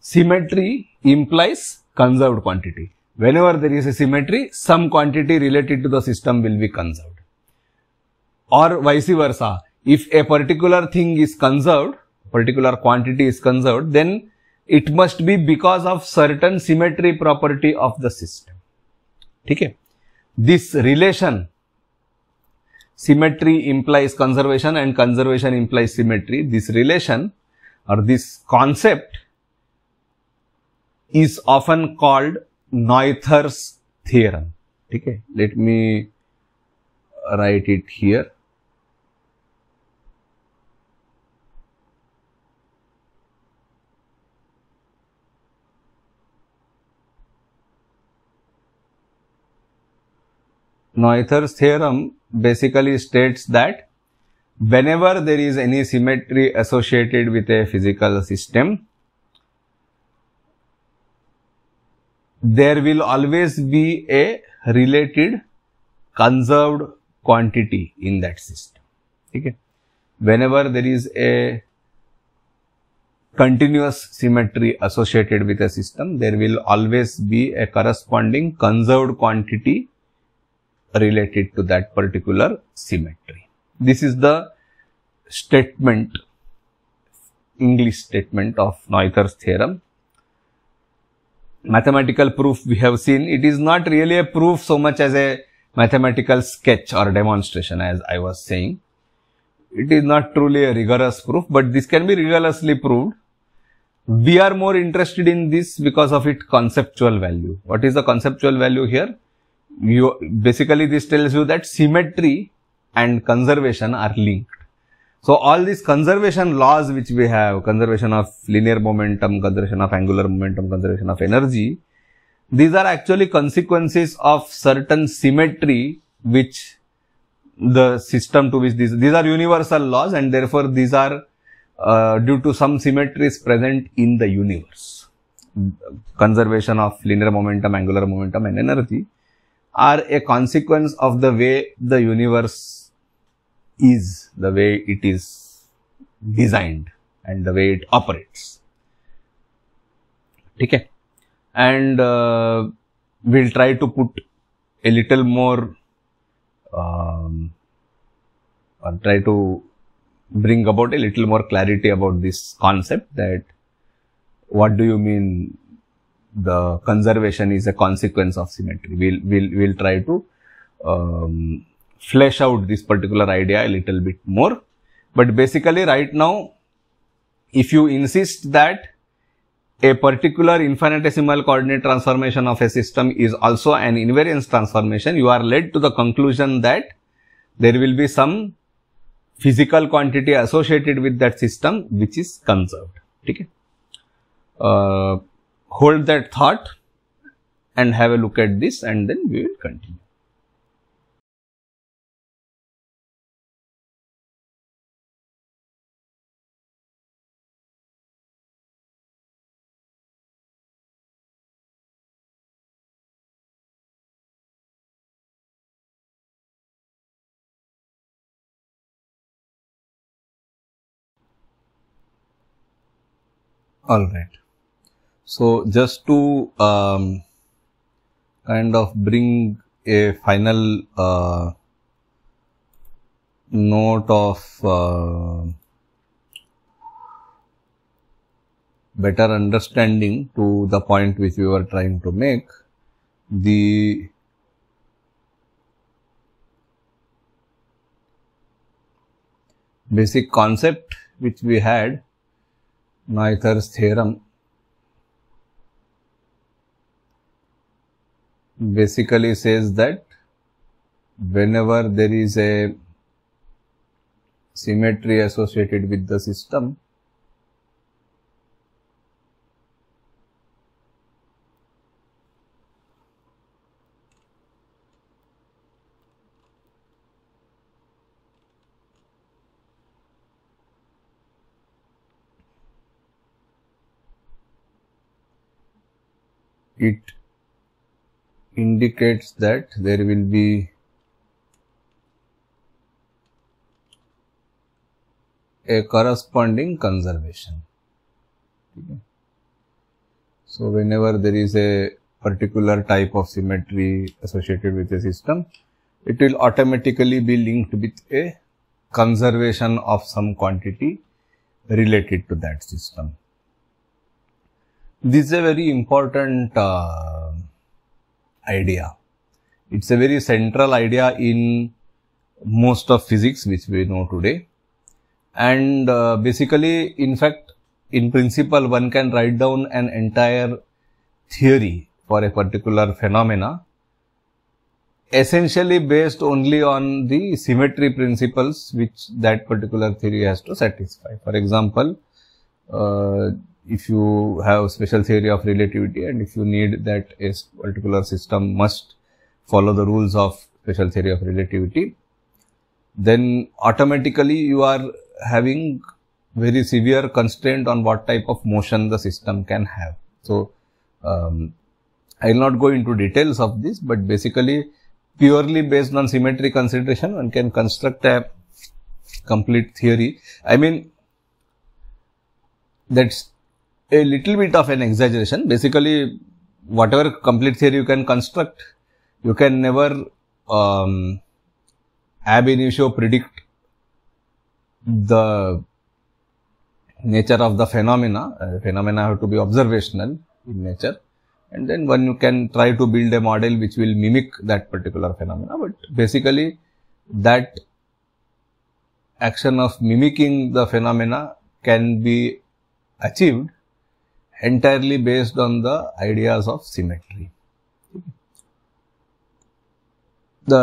symmetry implies conserved quantity. Whenever there is a symmetry, some quantity related to the system will be conserved. Or vice versa, if a particular thing is conserved, particular quantity is conserved, then it must be because of certain symmetry property of the system. Okay? This relation symmetry implies conservation and conservation implies symmetry. This relation or this concept is often called Noether's theorem. Okay, let me write it here. Noether's theorem basically states that whenever there is any symmetry associated with a physical system, there will always be a related conserved quantity in that system. Okay. Whenever there is a continuous symmetry associated with a system, there will always be a corresponding conserved quantity related to that particular symmetry. This is the statement, English statement of Noether's theorem mathematical proof we have seen, it is not really a proof so much as a mathematical sketch or demonstration as I was saying. It is not truly a rigorous proof, but this can be rigorously proved. We are more interested in this because of its conceptual value. What is the conceptual value here? You basically this tells you that symmetry and conservation are linked. So all these conservation laws which we have, conservation of linear momentum, conservation of angular momentum, conservation of energy, these are actually consequences of certain symmetry which the system to which these, these are universal laws and therefore these are uh, due to some symmetries present in the universe. Conservation of linear momentum, angular momentum and energy are a consequence of the way the universe is the way it is designed and the way it operates. Okay. And uh, we'll try to put a little more um, or try to bring about a little more clarity about this concept that what do you mean the conservation is a consequence of symmetry. We'll, we'll, we'll try to um, flesh out this particular idea a little bit more. But basically right now, if you insist that a particular infinitesimal coordinate transformation of a system is also an invariance transformation, you are led to the conclusion that there will be some physical quantity associated with that system which is conserved. Okay? Uh, hold that thought and have a look at this and then we will continue. all right so just to um, kind of bring a final uh, note of uh, better understanding to the point which we were trying to make the basic concept which we had Noether's theorem basically says that whenever there is a symmetry associated with the system, it indicates that there will be a corresponding conservation. Okay. So, whenever there is a particular type of symmetry associated with a system, it will automatically be linked with a conservation of some quantity related to that system. This is a very important uh, idea. It's a very central idea in most of physics which we know today. And uh, basically, in fact, in principle, one can write down an entire theory for a particular phenomena essentially based only on the symmetry principles which that particular theory has to satisfy. For example, uh, if you have special theory of relativity and if you need that a particular system must follow the rules of special theory of relativity, then automatically you are having very severe constraint on what type of motion the system can have. So, um, I will not go into details of this, but basically purely based on symmetry consideration one can construct a complete theory. I mean that's a little bit of an exaggeration. Basically, whatever complete theory you can construct, you can never um, ab initio predict the nature of the phenomena. Uh, phenomena have to be observational in nature and then one you can try to build a model which will mimic that particular phenomena. But basically that action of mimicking the phenomena can be achieved entirely based on the ideas of symmetry. The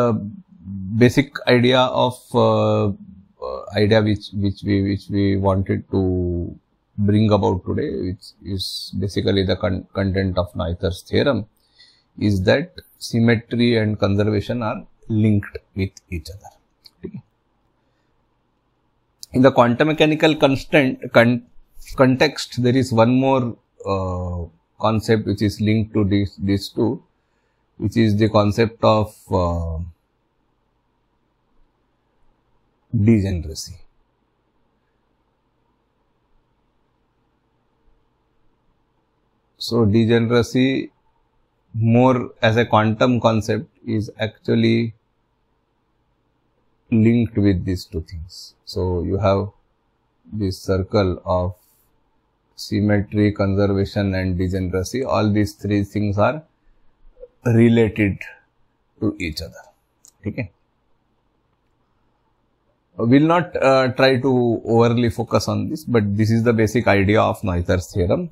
basic idea of uh, uh, idea which which we which we wanted to bring about today, which is basically the con content of Noether's theorem, is that symmetry and conservation are linked with each other. In the quantum mechanical constant con context, there is one more uh, concept which is linked to these, these two, which is the concept of uh, degeneracy. So, degeneracy more as a quantum concept is actually linked with these two things. So, you have this circle of symmetry, conservation and degeneracy. All these three things are related to each other. Okay. We will not uh, try to overly focus on this, but this is the basic idea of Noether's theorem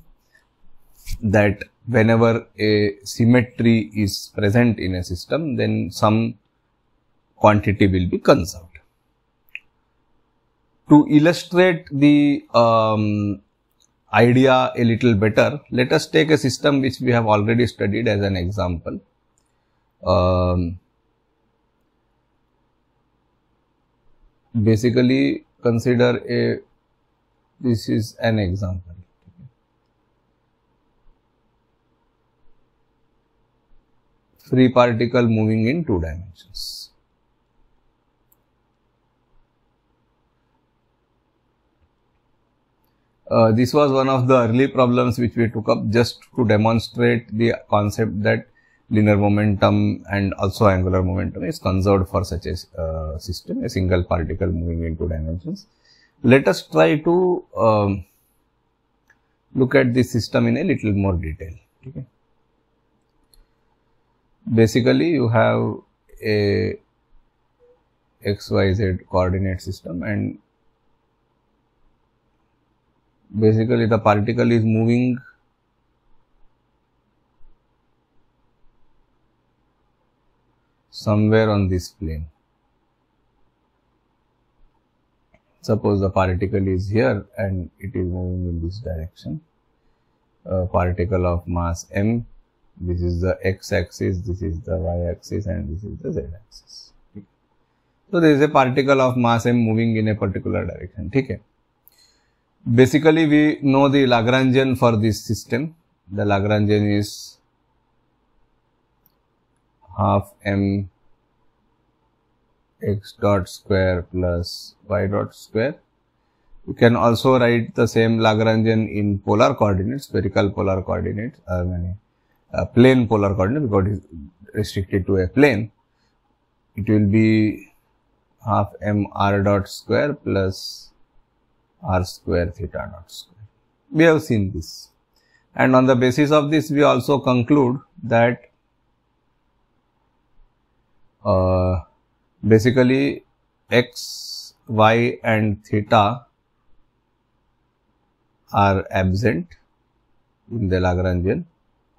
that whenever a symmetry is present in a system, then some quantity will be conserved. To illustrate the um, idea a little better, let us take a system which we have already studied as an example. Um, basically consider a this is an example free particle moving in two dimensions Uh, this was one of the early problems which we took up just to demonstrate the concept that linear momentum and also angular momentum is conserved for such a uh, system, a single particle moving in two dimensions. Let us try to um, look at this system in a little more detail. Okay. Basically, you have a xyz coordinate system and basically the particle is moving somewhere on this plane. Suppose the particle is here and it is moving in this direction. A particle of mass m, this is the x axis, this is the y axis and this is the z axis. So, there is a particle of mass m moving in a particular direction. Okay? Basically, we know the Lagrangian for this system. The Lagrangian is half m x dot square plus y dot square. You can also write the same Lagrangian in polar coordinates, spherical polar coordinates, or mean, uh, plane polar coordinate because it is restricted to a plane. It will be half m r dot square plus r square theta naught square. We have seen this and on the basis of this we also conclude that uh, basically x, y and theta are absent in the Lagrangian,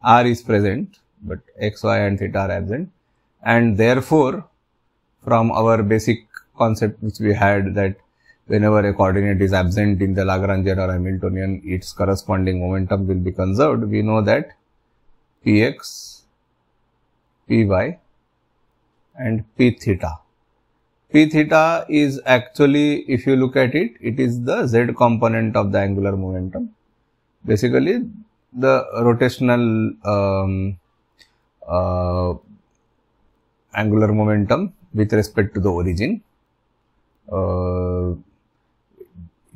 r is present, but x, y and theta are absent and therefore, from our basic concept which we had that Whenever a coordinate is absent in the Lagrangian or Hamiltonian, its corresponding momentum will be conserved. We know that Px, Py and P theta. P theta is actually, if you look at it, it is the z component of the angular momentum. Basically, the rotational um, uh, angular momentum with respect to the origin. Uh,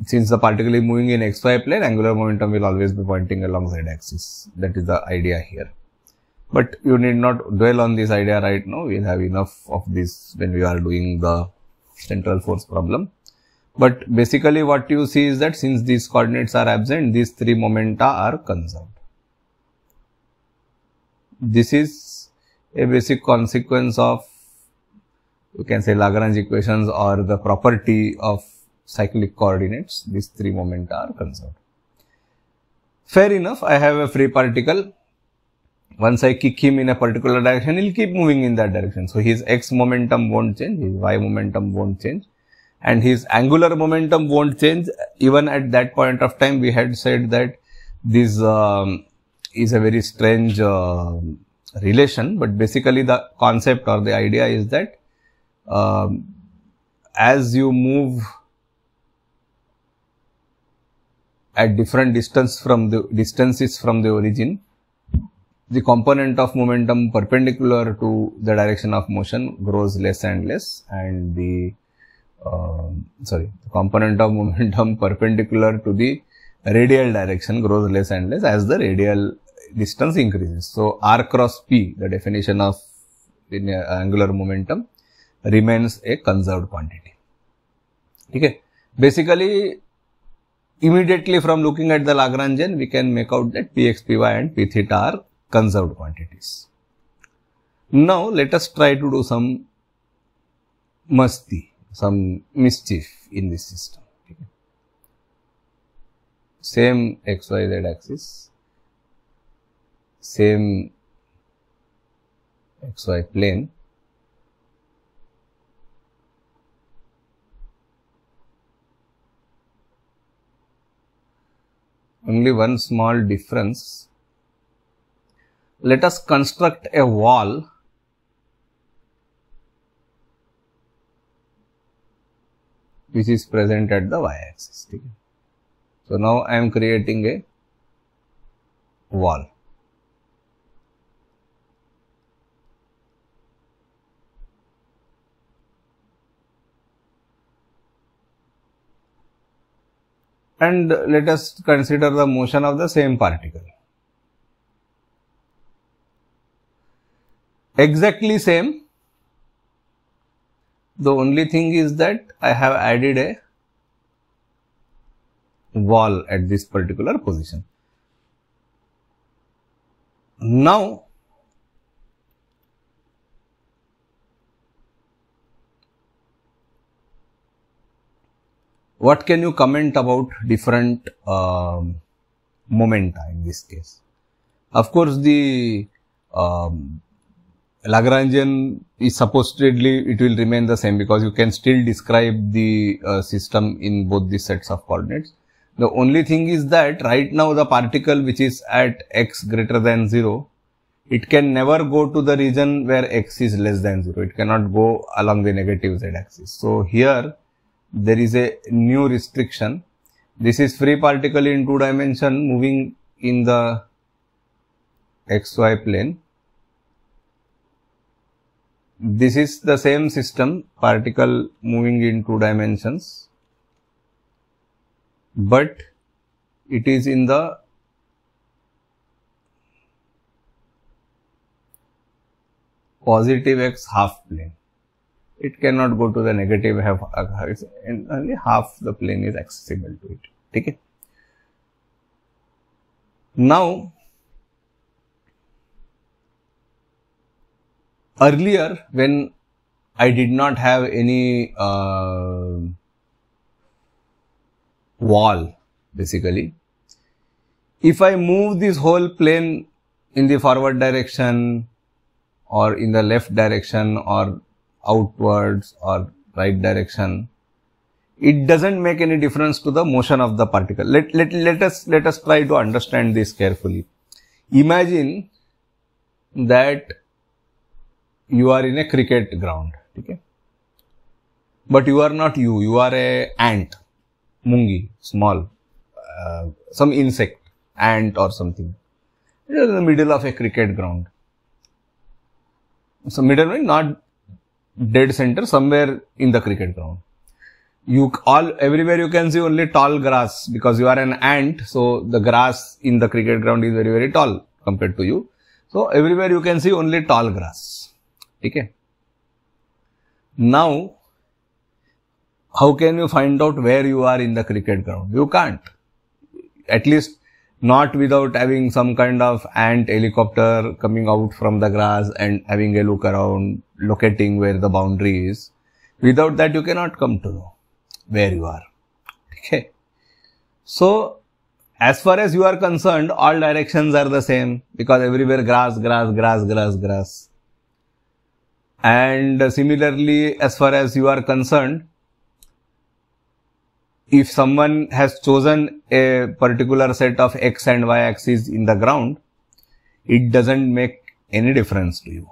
since the particle is moving in xy plane, angular momentum will always be pointing along z axis. That is the idea here. But you need not dwell on this idea right now. We'll have enough of this when we are doing the central force problem. But basically what you see is that since these coordinates are absent, these three momenta are conserved. This is a basic consequence of you can say Lagrange equations or the property of cyclic coordinates, these three momenta are conserved. Fair enough, I have a free particle. Once I kick him in a particular direction, he'll keep moving in that direction. So, his x momentum won't change, his y momentum won't change and his angular momentum won't change. Even at that point of time, we had said that this um, is a very strange uh, relation, but basically the concept or the idea is that um, as you move at different distance from the distances from the origin the component of momentum perpendicular to the direction of motion grows less and less and the uh, sorry the component of momentum perpendicular to the radial direction grows less and less as the radial distance increases. So, r cross p the definition of angular momentum remains a conserved quantity. Okay. Basically, immediately from looking at the Lagrangian, we can make out that px, py and p theta are conserved quantities. Now, let us try to do some musty, some mischief in this system. Same xyz axis, same xy plane only one small difference. Let us construct a wall which is present at the y axis. So, now I am creating a wall. and let us consider the motion of the same particle. Exactly same, the only thing is that I have added a wall at this particular position. Now, what can you comment about different um, momenta in this case? Of course, the um, Lagrangian is supposedly it will remain the same because you can still describe the uh, system in both the sets of coordinates. The only thing is that right now the particle which is at x greater than 0, it can never go to the region where x is less than 0. It cannot go along the negative z axis. So, here there is a new restriction. This is free particle in two dimension moving in the xy plane. This is the same system particle moving in two dimensions, but it is in the positive x half plane it cannot go to the negative half, and uh, only half the plane is accessible to it. Okay. Now, earlier when I did not have any uh, wall basically, if I move this whole plane in the forward direction or in the left direction or outwards or right direction, it doesn't make any difference to the motion of the particle. Let, let, let us, let us try to understand this carefully. Imagine that you are in a cricket ground, okay? but you are not you, you are a ant, mungi, small, uh, some insect, ant or something. You are in the middle of a cricket ground. So middle not dead center somewhere in the cricket ground. You all everywhere you can see only tall grass because you are an ant, so the grass in the cricket ground is very very tall compared to you. So everywhere you can see only tall grass. Okay. Now, how can you find out where you are in the cricket ground? You can't. At least not without having some kind of ant helicopter coming out from the grass and having a look around locating where the boundary is. Without that, you cannot come to know where you are. Okay. So, as far as you are concerned, all directions are the same because everywhere grass, grass, grass, grass, grass. And similarly, as far as you are concerned, if someone has chosen a particular set of x and y axes in the ground, it doesn't make any difference to you.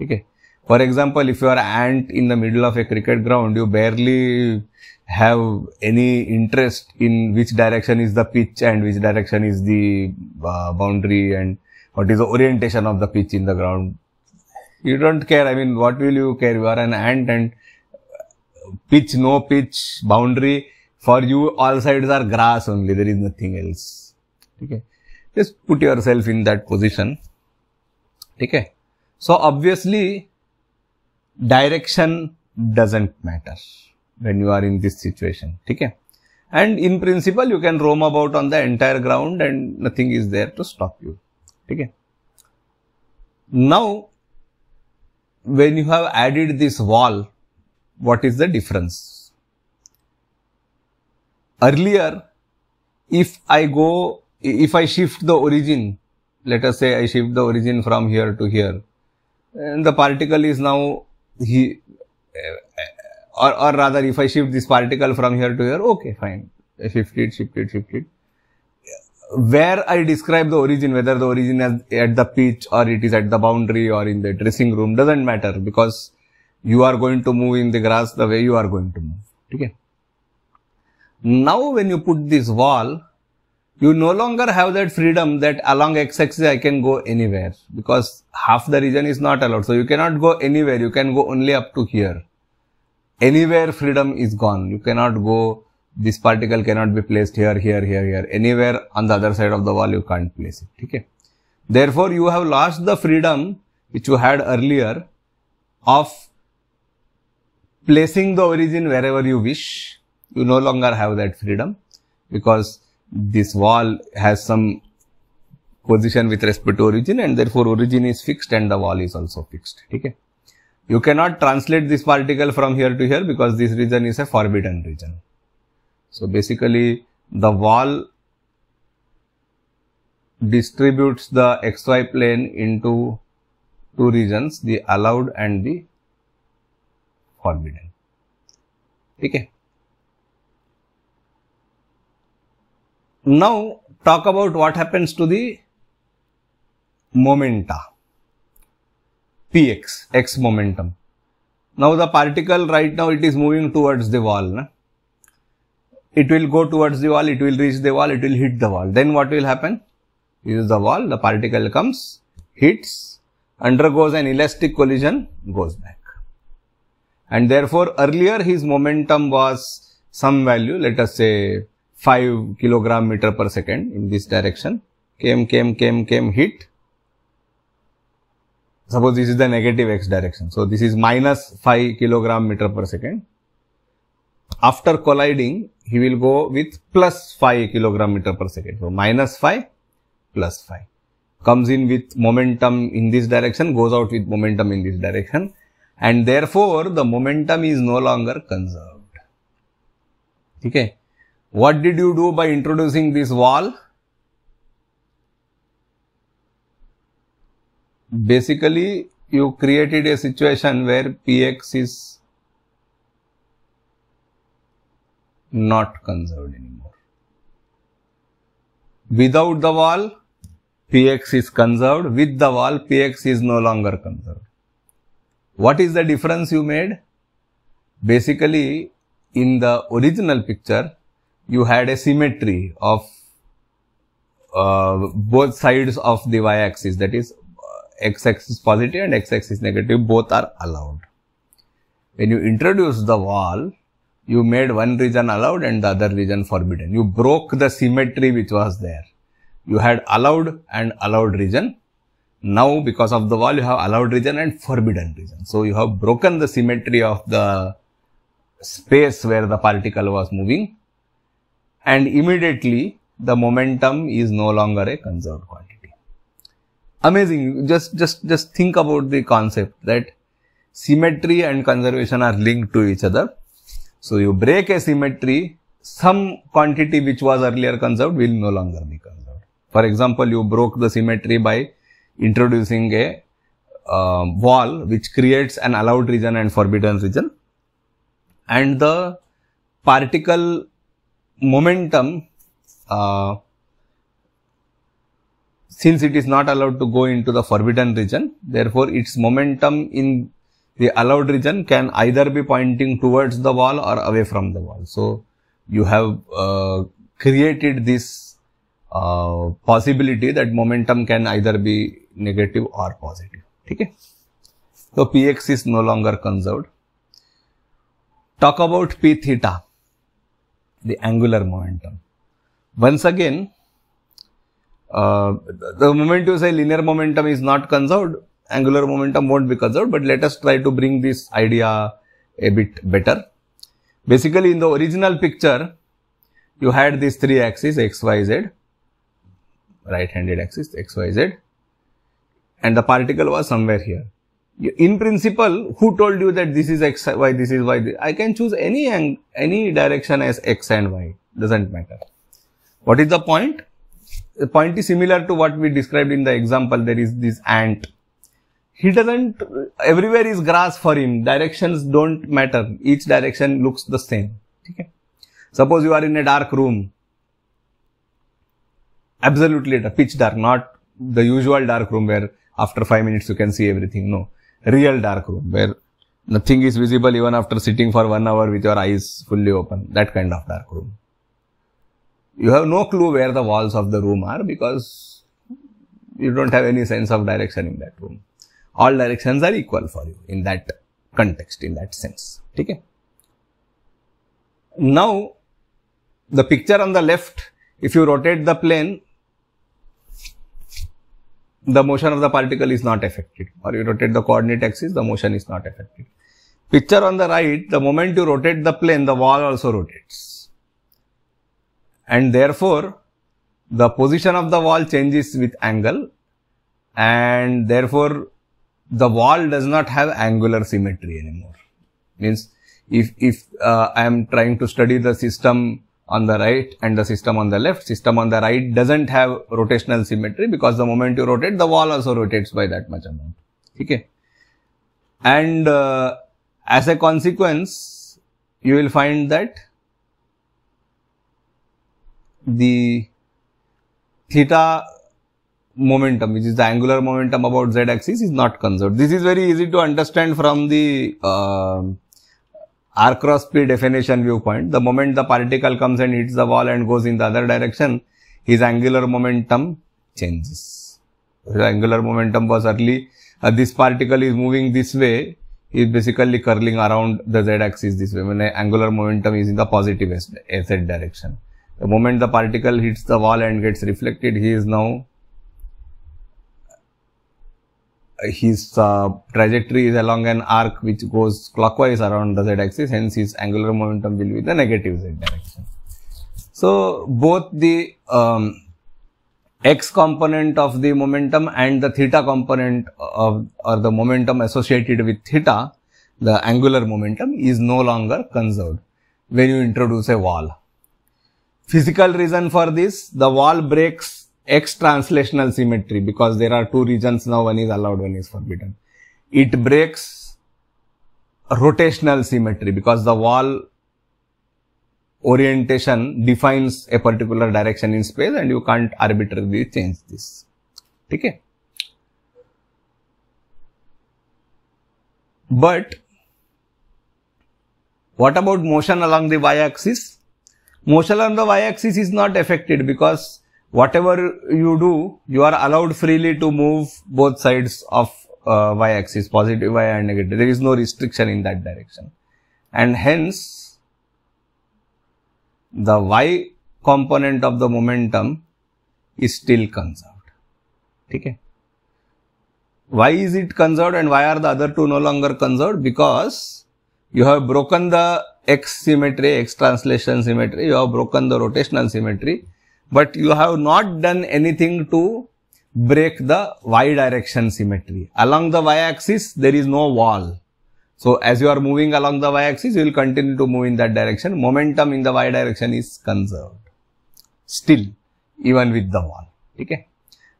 Okay. For example, if you are ant in the middle of a cricket ground, you barely have any interest in which direction is the pitch and which direction is the uh, boundary and what is the orientation of the pitch in the ground. You don't care. I mean, what will you care? You are an ant and uh, pitch, no pitch, boundary. For you, all sides are grass only. There is nothing else. Okay. Just put yourself in that position. Okay. So obviously, direction doesn't matter when you are in this situation okay and in principle you can roam about on the entire ground and nothing is there to stop you okay now when you have added this wall what is the difference earlier if i go if i shift the origin let us say i shift the origin from here to here and the particle is now he uh, or or rather if I shift this particle from here to here, okay, fine. shift it, shift it, shift it. Where I describe the origin, whether the origin is at the pitch or it is at the boundary or in the dressing room, doesn't matter because you are going to move in the grass the way you are going to move. Okay. Now when you put this wall, you no longer have that freedom that along x-axis I can go anywhere because half the region is not allowed. So you cannot go anywhere. You can go only up to here. Anywhere freedom is gone. You cannot go, this particle cannot be placed here, here, here, here. Anywhere on the other side of the wall, you can't place it. Okay. Therefore, you have lost the freedom which you had earlier of placing the origin wherever you wish. You no longer have that freedom because this wall has some position with respect to origin and therefore origin is fixed and the wall is also fixed. Okay. You cannot translate this particle from here to here because this region is a forbidden region. So, basically the wall distributes the xy plane into two regions the allowed and the forbidden. Okay. Now talk about what happens to the momenta px, x momentum. Now the particle right now it is moving towards the wall. Na? It will go towards the wall, it will reach the wall, it will hit the wall. Then what will happen? This is the wall, the particle comes, hits, undergoes an elastic collision, goes back. And therefore, earlier his momentum was some value, let us say 5 kilogram meter per second in this direction came came came came hit suppose this is the negative x direction so this is minus 5 kilogram meter per second after colliding he will go with plus 5 kilogram meter per second so minus 5 plus 5 comes in with momentum in this direction goes out with momentum in this direction and therefore the momentum is no longer conserved okay what did you do by introducing this wall? Basically, you created a situation where Px is not conserved anymore. Without the wall, Px is conserved. With the wall, Px is no longer conserved. What is the difference you made? Basically, in the original picture, you had a symmetry of uh, both sides of the y-axis that is uh, x-axis positive and x-axis negative both are allowed. When you introduce the wall, you made one region allowed and the other region forbidden. You broke the symmetry which was there. You had allowed and allowed region. Now because of the wall you have allowed region and forbidden region. So you have broken the symmetry of the space where the particle was moving and immediately the momentum is no longer a conserved quantity. Amazing, just, just, just think about the concept that symmetry and conservation are linked to each other. So, you break a symmetry, some quantity which was earlier conserved will no longer be conserved. For example, you broke the symmetry by introducing a uh, wall which creates an allowed region and forbidden region and the particle momentum uh, since it is not allowed to go into the forbidden region therefore its momentum in the allowed region can either be pointing towards the wall or away from the wall so you have uh, created this uh, possibility that momentum can either be negative or positive okay so px is no longer conserved talk about p theta the angular momentum. Once again, uh, the moment you say linear momentum is not conserved, angular momentum won't be conserved, but let us try to bring this idea a bit better. Basically, in the original picture, you had these three axes x, y, z, right handed axis x, y, z, and the particle was somewhere here in principle, who told you that this is x, y, this is y i I can choose any any direction as x and y, doesn't matter. What is the point? The point is similar to what we described in the example. There is this ant. He doesn't, everywhere is grass for him. Directions don't matter. Each direction looks the same. Okay? Suppose you are in a dark room. Absolutely, pitch dark, not the usual dark room where after 5 minutes you can see everything. No real dark room where nothing is visible even after sitting for one hour with your eyes fully open. That kind of dark room. You have no clue where the walls of the room are because you don't have any sense of direction in that room. All directions are equal for you in that context, in that sense. Okay. Now, the picture on the left, if you rotate the plane, the motion of the particle is not affected or you rotate the coordinate axis, the motion is not affected. Picture on the right, the moment you rotate the plane, the wall also rotates. And therefore, the position of the wall changes with angle and therefore, the wall does not have angular symmetry anymore. Means, if, if uh, I am trying to study the system on the right and the system on the left. System on the right doesn't have rotational symmetry because the moment you rotate, the wall also rotates by that much amount. Okay. And uh, as a consequence, you will find that the theta momentum, which is the angular momentum about z axis is not conserved. This is very easy to understand from the uh, r cross p definition viewpoint, the moment the particle comes and hits the wall and goes in the other direction, his angular momentum changes. The angular momentum was early, uh, this particle is moving this way, is basically curling around the z axis this way, when the angular momentum is in the positive z direction. The moment the particle hits the wall and gets reflected, he is now his uh, trajectory is along an arc which goes clockwise around the z axis hence his angular momentum will be the negative z direction. So, both the um, x component of the momentum and the theta component of or the momentum associated with theta the angular momentum is no longer conserved when you introduce a wall. Physical reason for this the wall breaks X translational symmetry because there are two regions now, one is allowed, one is forbidden. It breaks rotational symmetry because the wall orientation defines a particular direction in space and you can't arbitrarily change this. Okay. But what about motion along the y axis? Motion along the y axis is not affected because whatever you do, you are allowed freely to move both sides of uh, y axis, positive y and negative. There is no restriction in that direction. And hence, the y component of the momentum is still conserved. Okay? Why is it conserved and why are the other two no longer conserved? Because you have broken the x symmetry, x translation symmetry, you have broken the rotational symmetry but you have not done anything to break the y direction symmetry. Along the y axis, there is no wall. So, as you are moving along the y axis, you will continue to move in that direction. Momentum in the y direction is conserved. Still, even with the wall. Okay.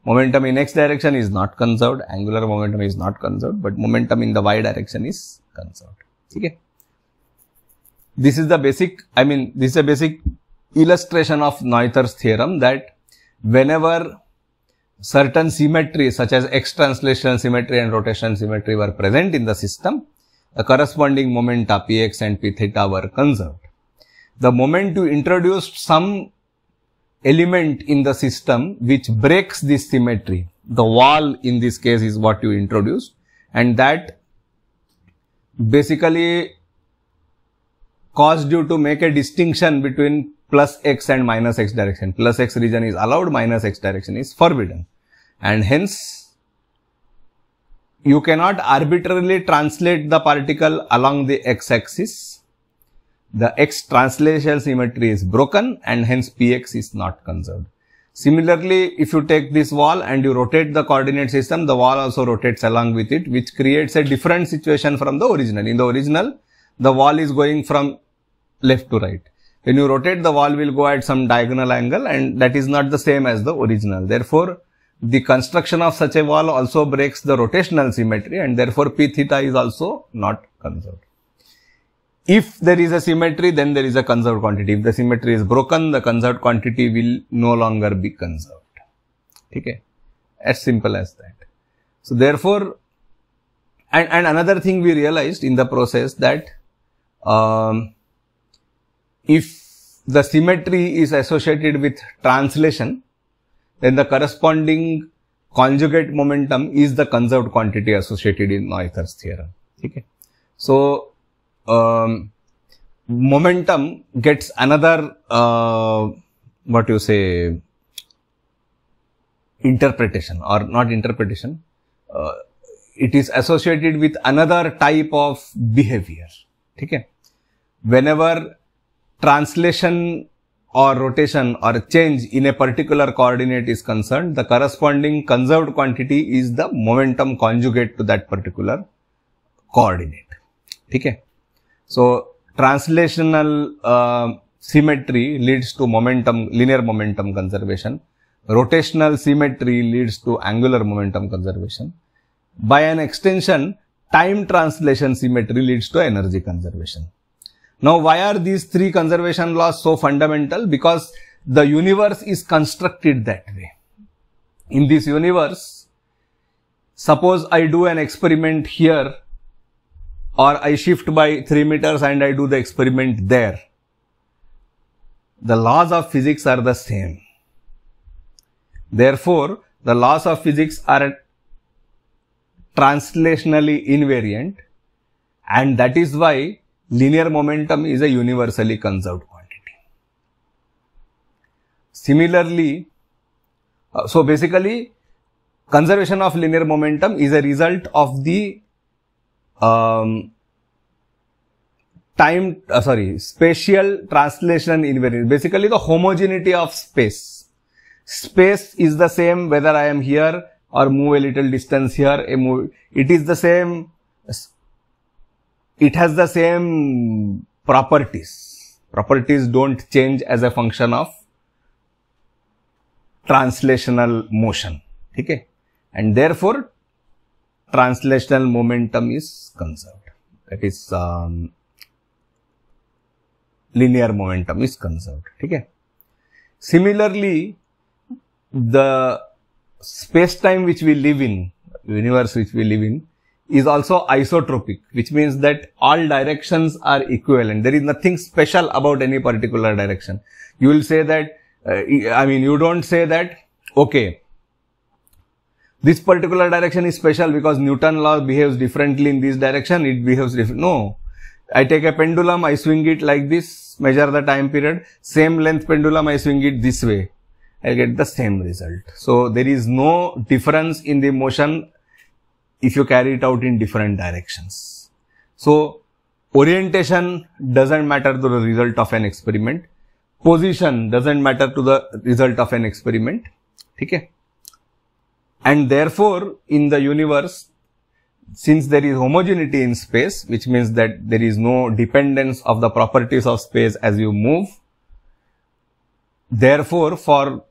Momentum in x direction is not conserved. Angular momentum is not conserved, but momentum in the y direction is conserved. Okay. This is the basic, I mean, this is a basic illustration of Noether's theorem that whenever certain symmetry such as x translation symmetry and rotation symmetry were present in the system, the corresponding momenta px and p theta were conserved. The moment you introduced some element in the system which breaks this symmetry, the wall in this case is what you introduced and that basically caused you to make a distinction between plus x and minus x direction. Plus x region is allowed, minus x direction is forbidden. And hence, you cannot arbitrarily translate the particle along the x axis. The x translational symmetry is broken and hence px is not conserved. Similarly, if you take this wall and you rotate the coordinate system, the wall also rotates along with it, which creates a different situation from the original. In the original, the wall is going from left to right. When you rotate, the wall will go at some diagonal angle and that is not the same as the original. Therefore, the construction of such a wall also breaks the rotational symmetry and therefore p theta is also not conserved. If there is a symmetry, then there is a conserved quantity. If the symmetry is broken, the conserved quantity will no longer be conserved. Okay, as simple as that. So therefore, and, and another thing we realized in the process that um, if the symmetry is associated with translation, then the corresponding conjugate momentum is the conserved quantity associated in Noether's theorem. Okay. So, um, momentum gets another, uh, what you say, interpretation or not interpretation, uh, it is associated with another type of behavior. Okay. Whenever translation or rotation or change in a particular coordinate is concerned, the corresponding conserved quantity is the momentum conjugate to that particular coordinate. Okay. So, translational uh, symmetry leads to momentum, linear momentum conservation. Rotational symmetry leads to angular momentum conservation. By an extension, time translation symmetry leads to energy conservation. Now, why are these three conservation laws so fundamental? Because the universe is constructed that way. In this universe, suppose I do an experiment here or I shift by 3 meters and I do the experiment there. The laws of physics are the same. Therefore, the laws of physics are translationally invariant and that is why linear momentum is a universally conserved quantity. Similarly, uh, so basically conservation of linear momentum is a result of the um, time, uh, sorry, spatial translation invariance, basically the homogeneity of space. Space is the same whether I am here or move a little distance here, move, it is the same it has the same properties. Properties don't change as a function of translational motion. Okay? And therefore, translational momentum is conserved. That is, um, linear momentum is conserved. Okay? Similarly, the space time which we live in, universe which we live in, is also isotropic, which means that all directions are equivalent. There is nothing special about any particular direction. You will say that, uh, I mean, you don't say that, okay, this particular direction is special because Newton law behaves differently in this direction, it behaves different. No, I take a pendulum, I swing it like this, measure the time period, same length pendulum, I swing it this way. i get the same result. So there is no difference in the motion if you carry it out in different directions. So, orientation doesn't matter to the result of an experiment. Position doesn't matter to the result of an experiment. Okay. And therefore, in the universe, since there is homogeneity in space, which means that there is no dependence of the properties of space as you move. Therefore, for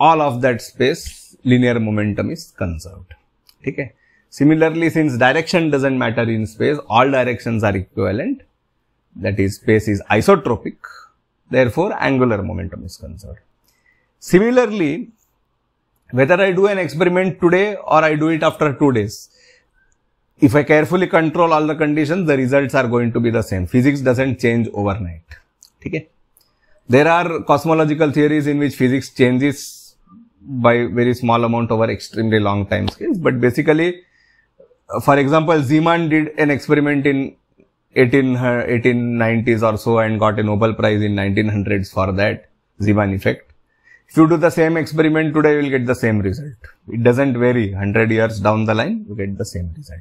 all of that space, linear momentum is conserved. ठीक है similarly since direction doesn't matter in space all directions are equivalent that is space is isotropic therefore angular momentum is conserved similarly whether i do an experiment today or i do it after 2 days if i carefully control all the conditions the results are going to be the same physics doesn't change overnight okay there are cosmological theories in which physics changes by very small amount over extremely long time scales. But basically, uh, for example, Zeeman did an experiment in 18, 1890s uh, or so and got a Nobel Prize in 1900s for that Zeeman effect. If you do the same experiment today, you will get the same result. It doesn't vary. 100 years down the line, you get the same result.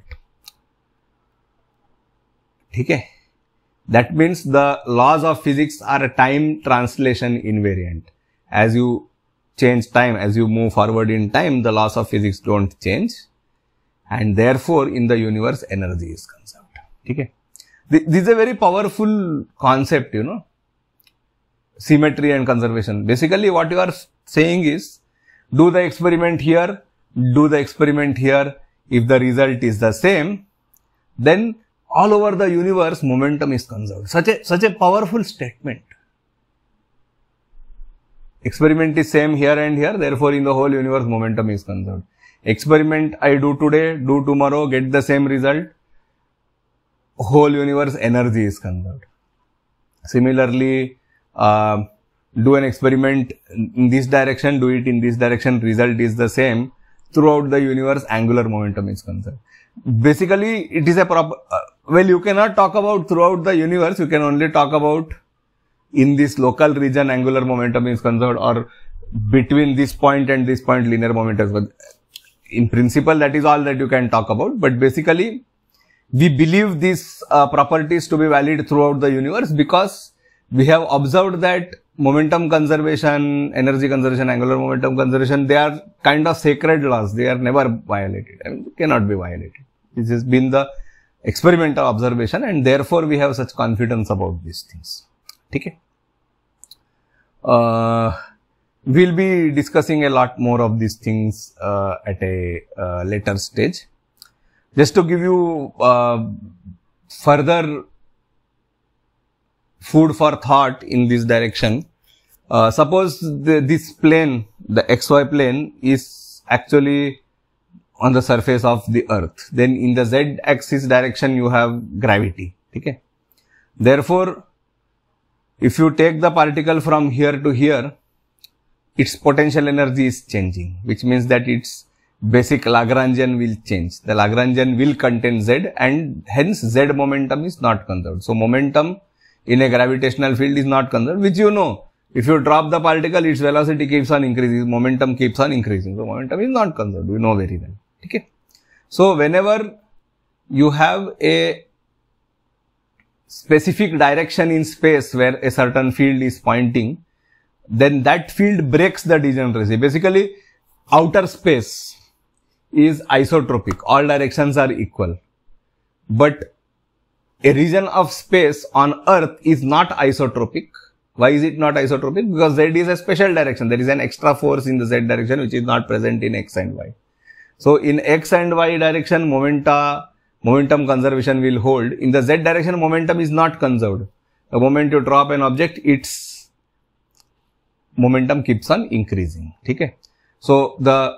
Okay. That means the laws of physics are time translation invariant. As you change time as you move forward in time the laws of physics don't change and therefore in the universe energy is conserved okay this is a very powerful concept you know symmetry and conservation basically what you are saying is do the experiment here do the experiment here if the result is the same then all over the universe momentum is conserved such a such a powerful statement Experiment is same here and here, therefore in the whole universe momentum is conserved. Experiment I do today, do tomorrow, get the same result, whole universe energy is conserved. Similarly, uh, do an experiment in this direction, do it in this direction, result is the same. Throughout the universe, angular momentum is conserved. Basically, it is a uh, well, you cannot talk about throughout the universe, you can only talk about in this local region angular momentum is conserved or between this point and this point linear momentum is in principle that is all that you can talk about but basically we believe these uh, properties to be valid throughout the universe because we have observed that momentum conservation, energy conservation, angular momentum conservation, they are kind of sacred laws. They are never violated and cannot be violated. This has been the experimental observation and therefore we have such confidence about these things. Okay uh, we'll be discussing a lot more of these things uh, at a uh, later stage. Just to give you uh, further food for thought in this direction, uh, suppose the, this plane, the xy plane is actually on the surface of the earth. Then in the z axis direction you have gravity. Okay? Therefore, if you take the particle from here to here, its potential energy is changing, which means that its basic Lagrangian will change. The Lagrangian will contain Z and hence Z momentum is not conserved. So, momentum in a gravitational field is not conserved, which you know. If you drop the particle, its velocity keeps on increasing, momentum keeps on increasing. So, momentum is not conserved, we know very well. Okay. So, whenever you have a specific direction in space where a certain field is pointing, then that field breaks the degeneracy. Basically, outer space is isotropic. All directions are equal. But a region of space on earth is not isotropic. Why is it not isotropic? Because Z is a special direction. There is an extra force in the Z direction which is not present in X and Y. So in X and Y direction, momenta momentum conservation will hold. In the z direction, momentum is not conserved. The moment you drop an object, its momentum keeps on increasing. Okay? So, the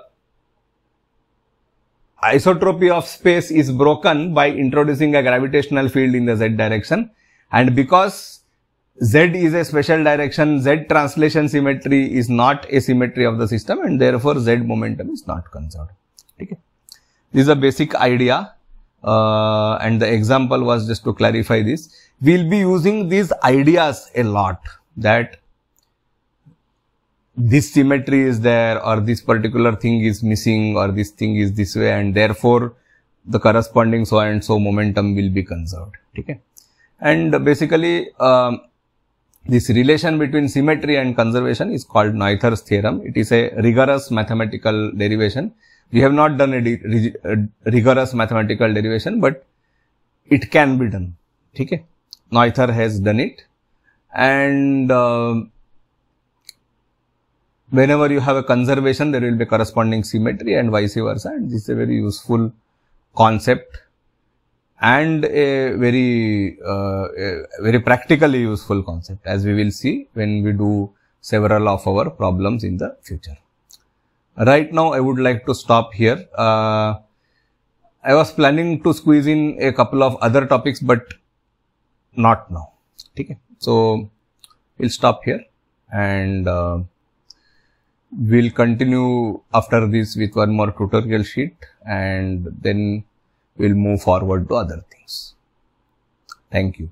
isotropy of space is broken by introducing a gravitational field in the z direction and because z is a special direction, z translation symmetry is not a symmetry of the system and therefore z momentum is not conserved. Okay? This is a basic idea uh, and the example was just to clarify this. We will be using these ideas a lot that this symmetry is there or this particular thing is missing or this thing is this way and therefore the corresponding so and so momentum will be conserved. Okay. And basically um, this relation between symmetry and conservation is called Noether's theorem. It is a rigorous mathematical derivation we have not done a uh, rigorous mathematical derivation, but it can be done. Okay? Noether has done it and uh, whenever you have a conservation there will be corresponding symmetry and vice versa and this is a very useful concept and a very uh, a very practically useful concept as we will see when we do several of our problems in the future. Right now, I would like to stop here. Uh, I was planning to squeeze in a couple of other topics, but not now. Okay. So, we'll stop here and uh, we'll continue after this with one more tutorial sheet and then we'll move forward to other things. Thank you.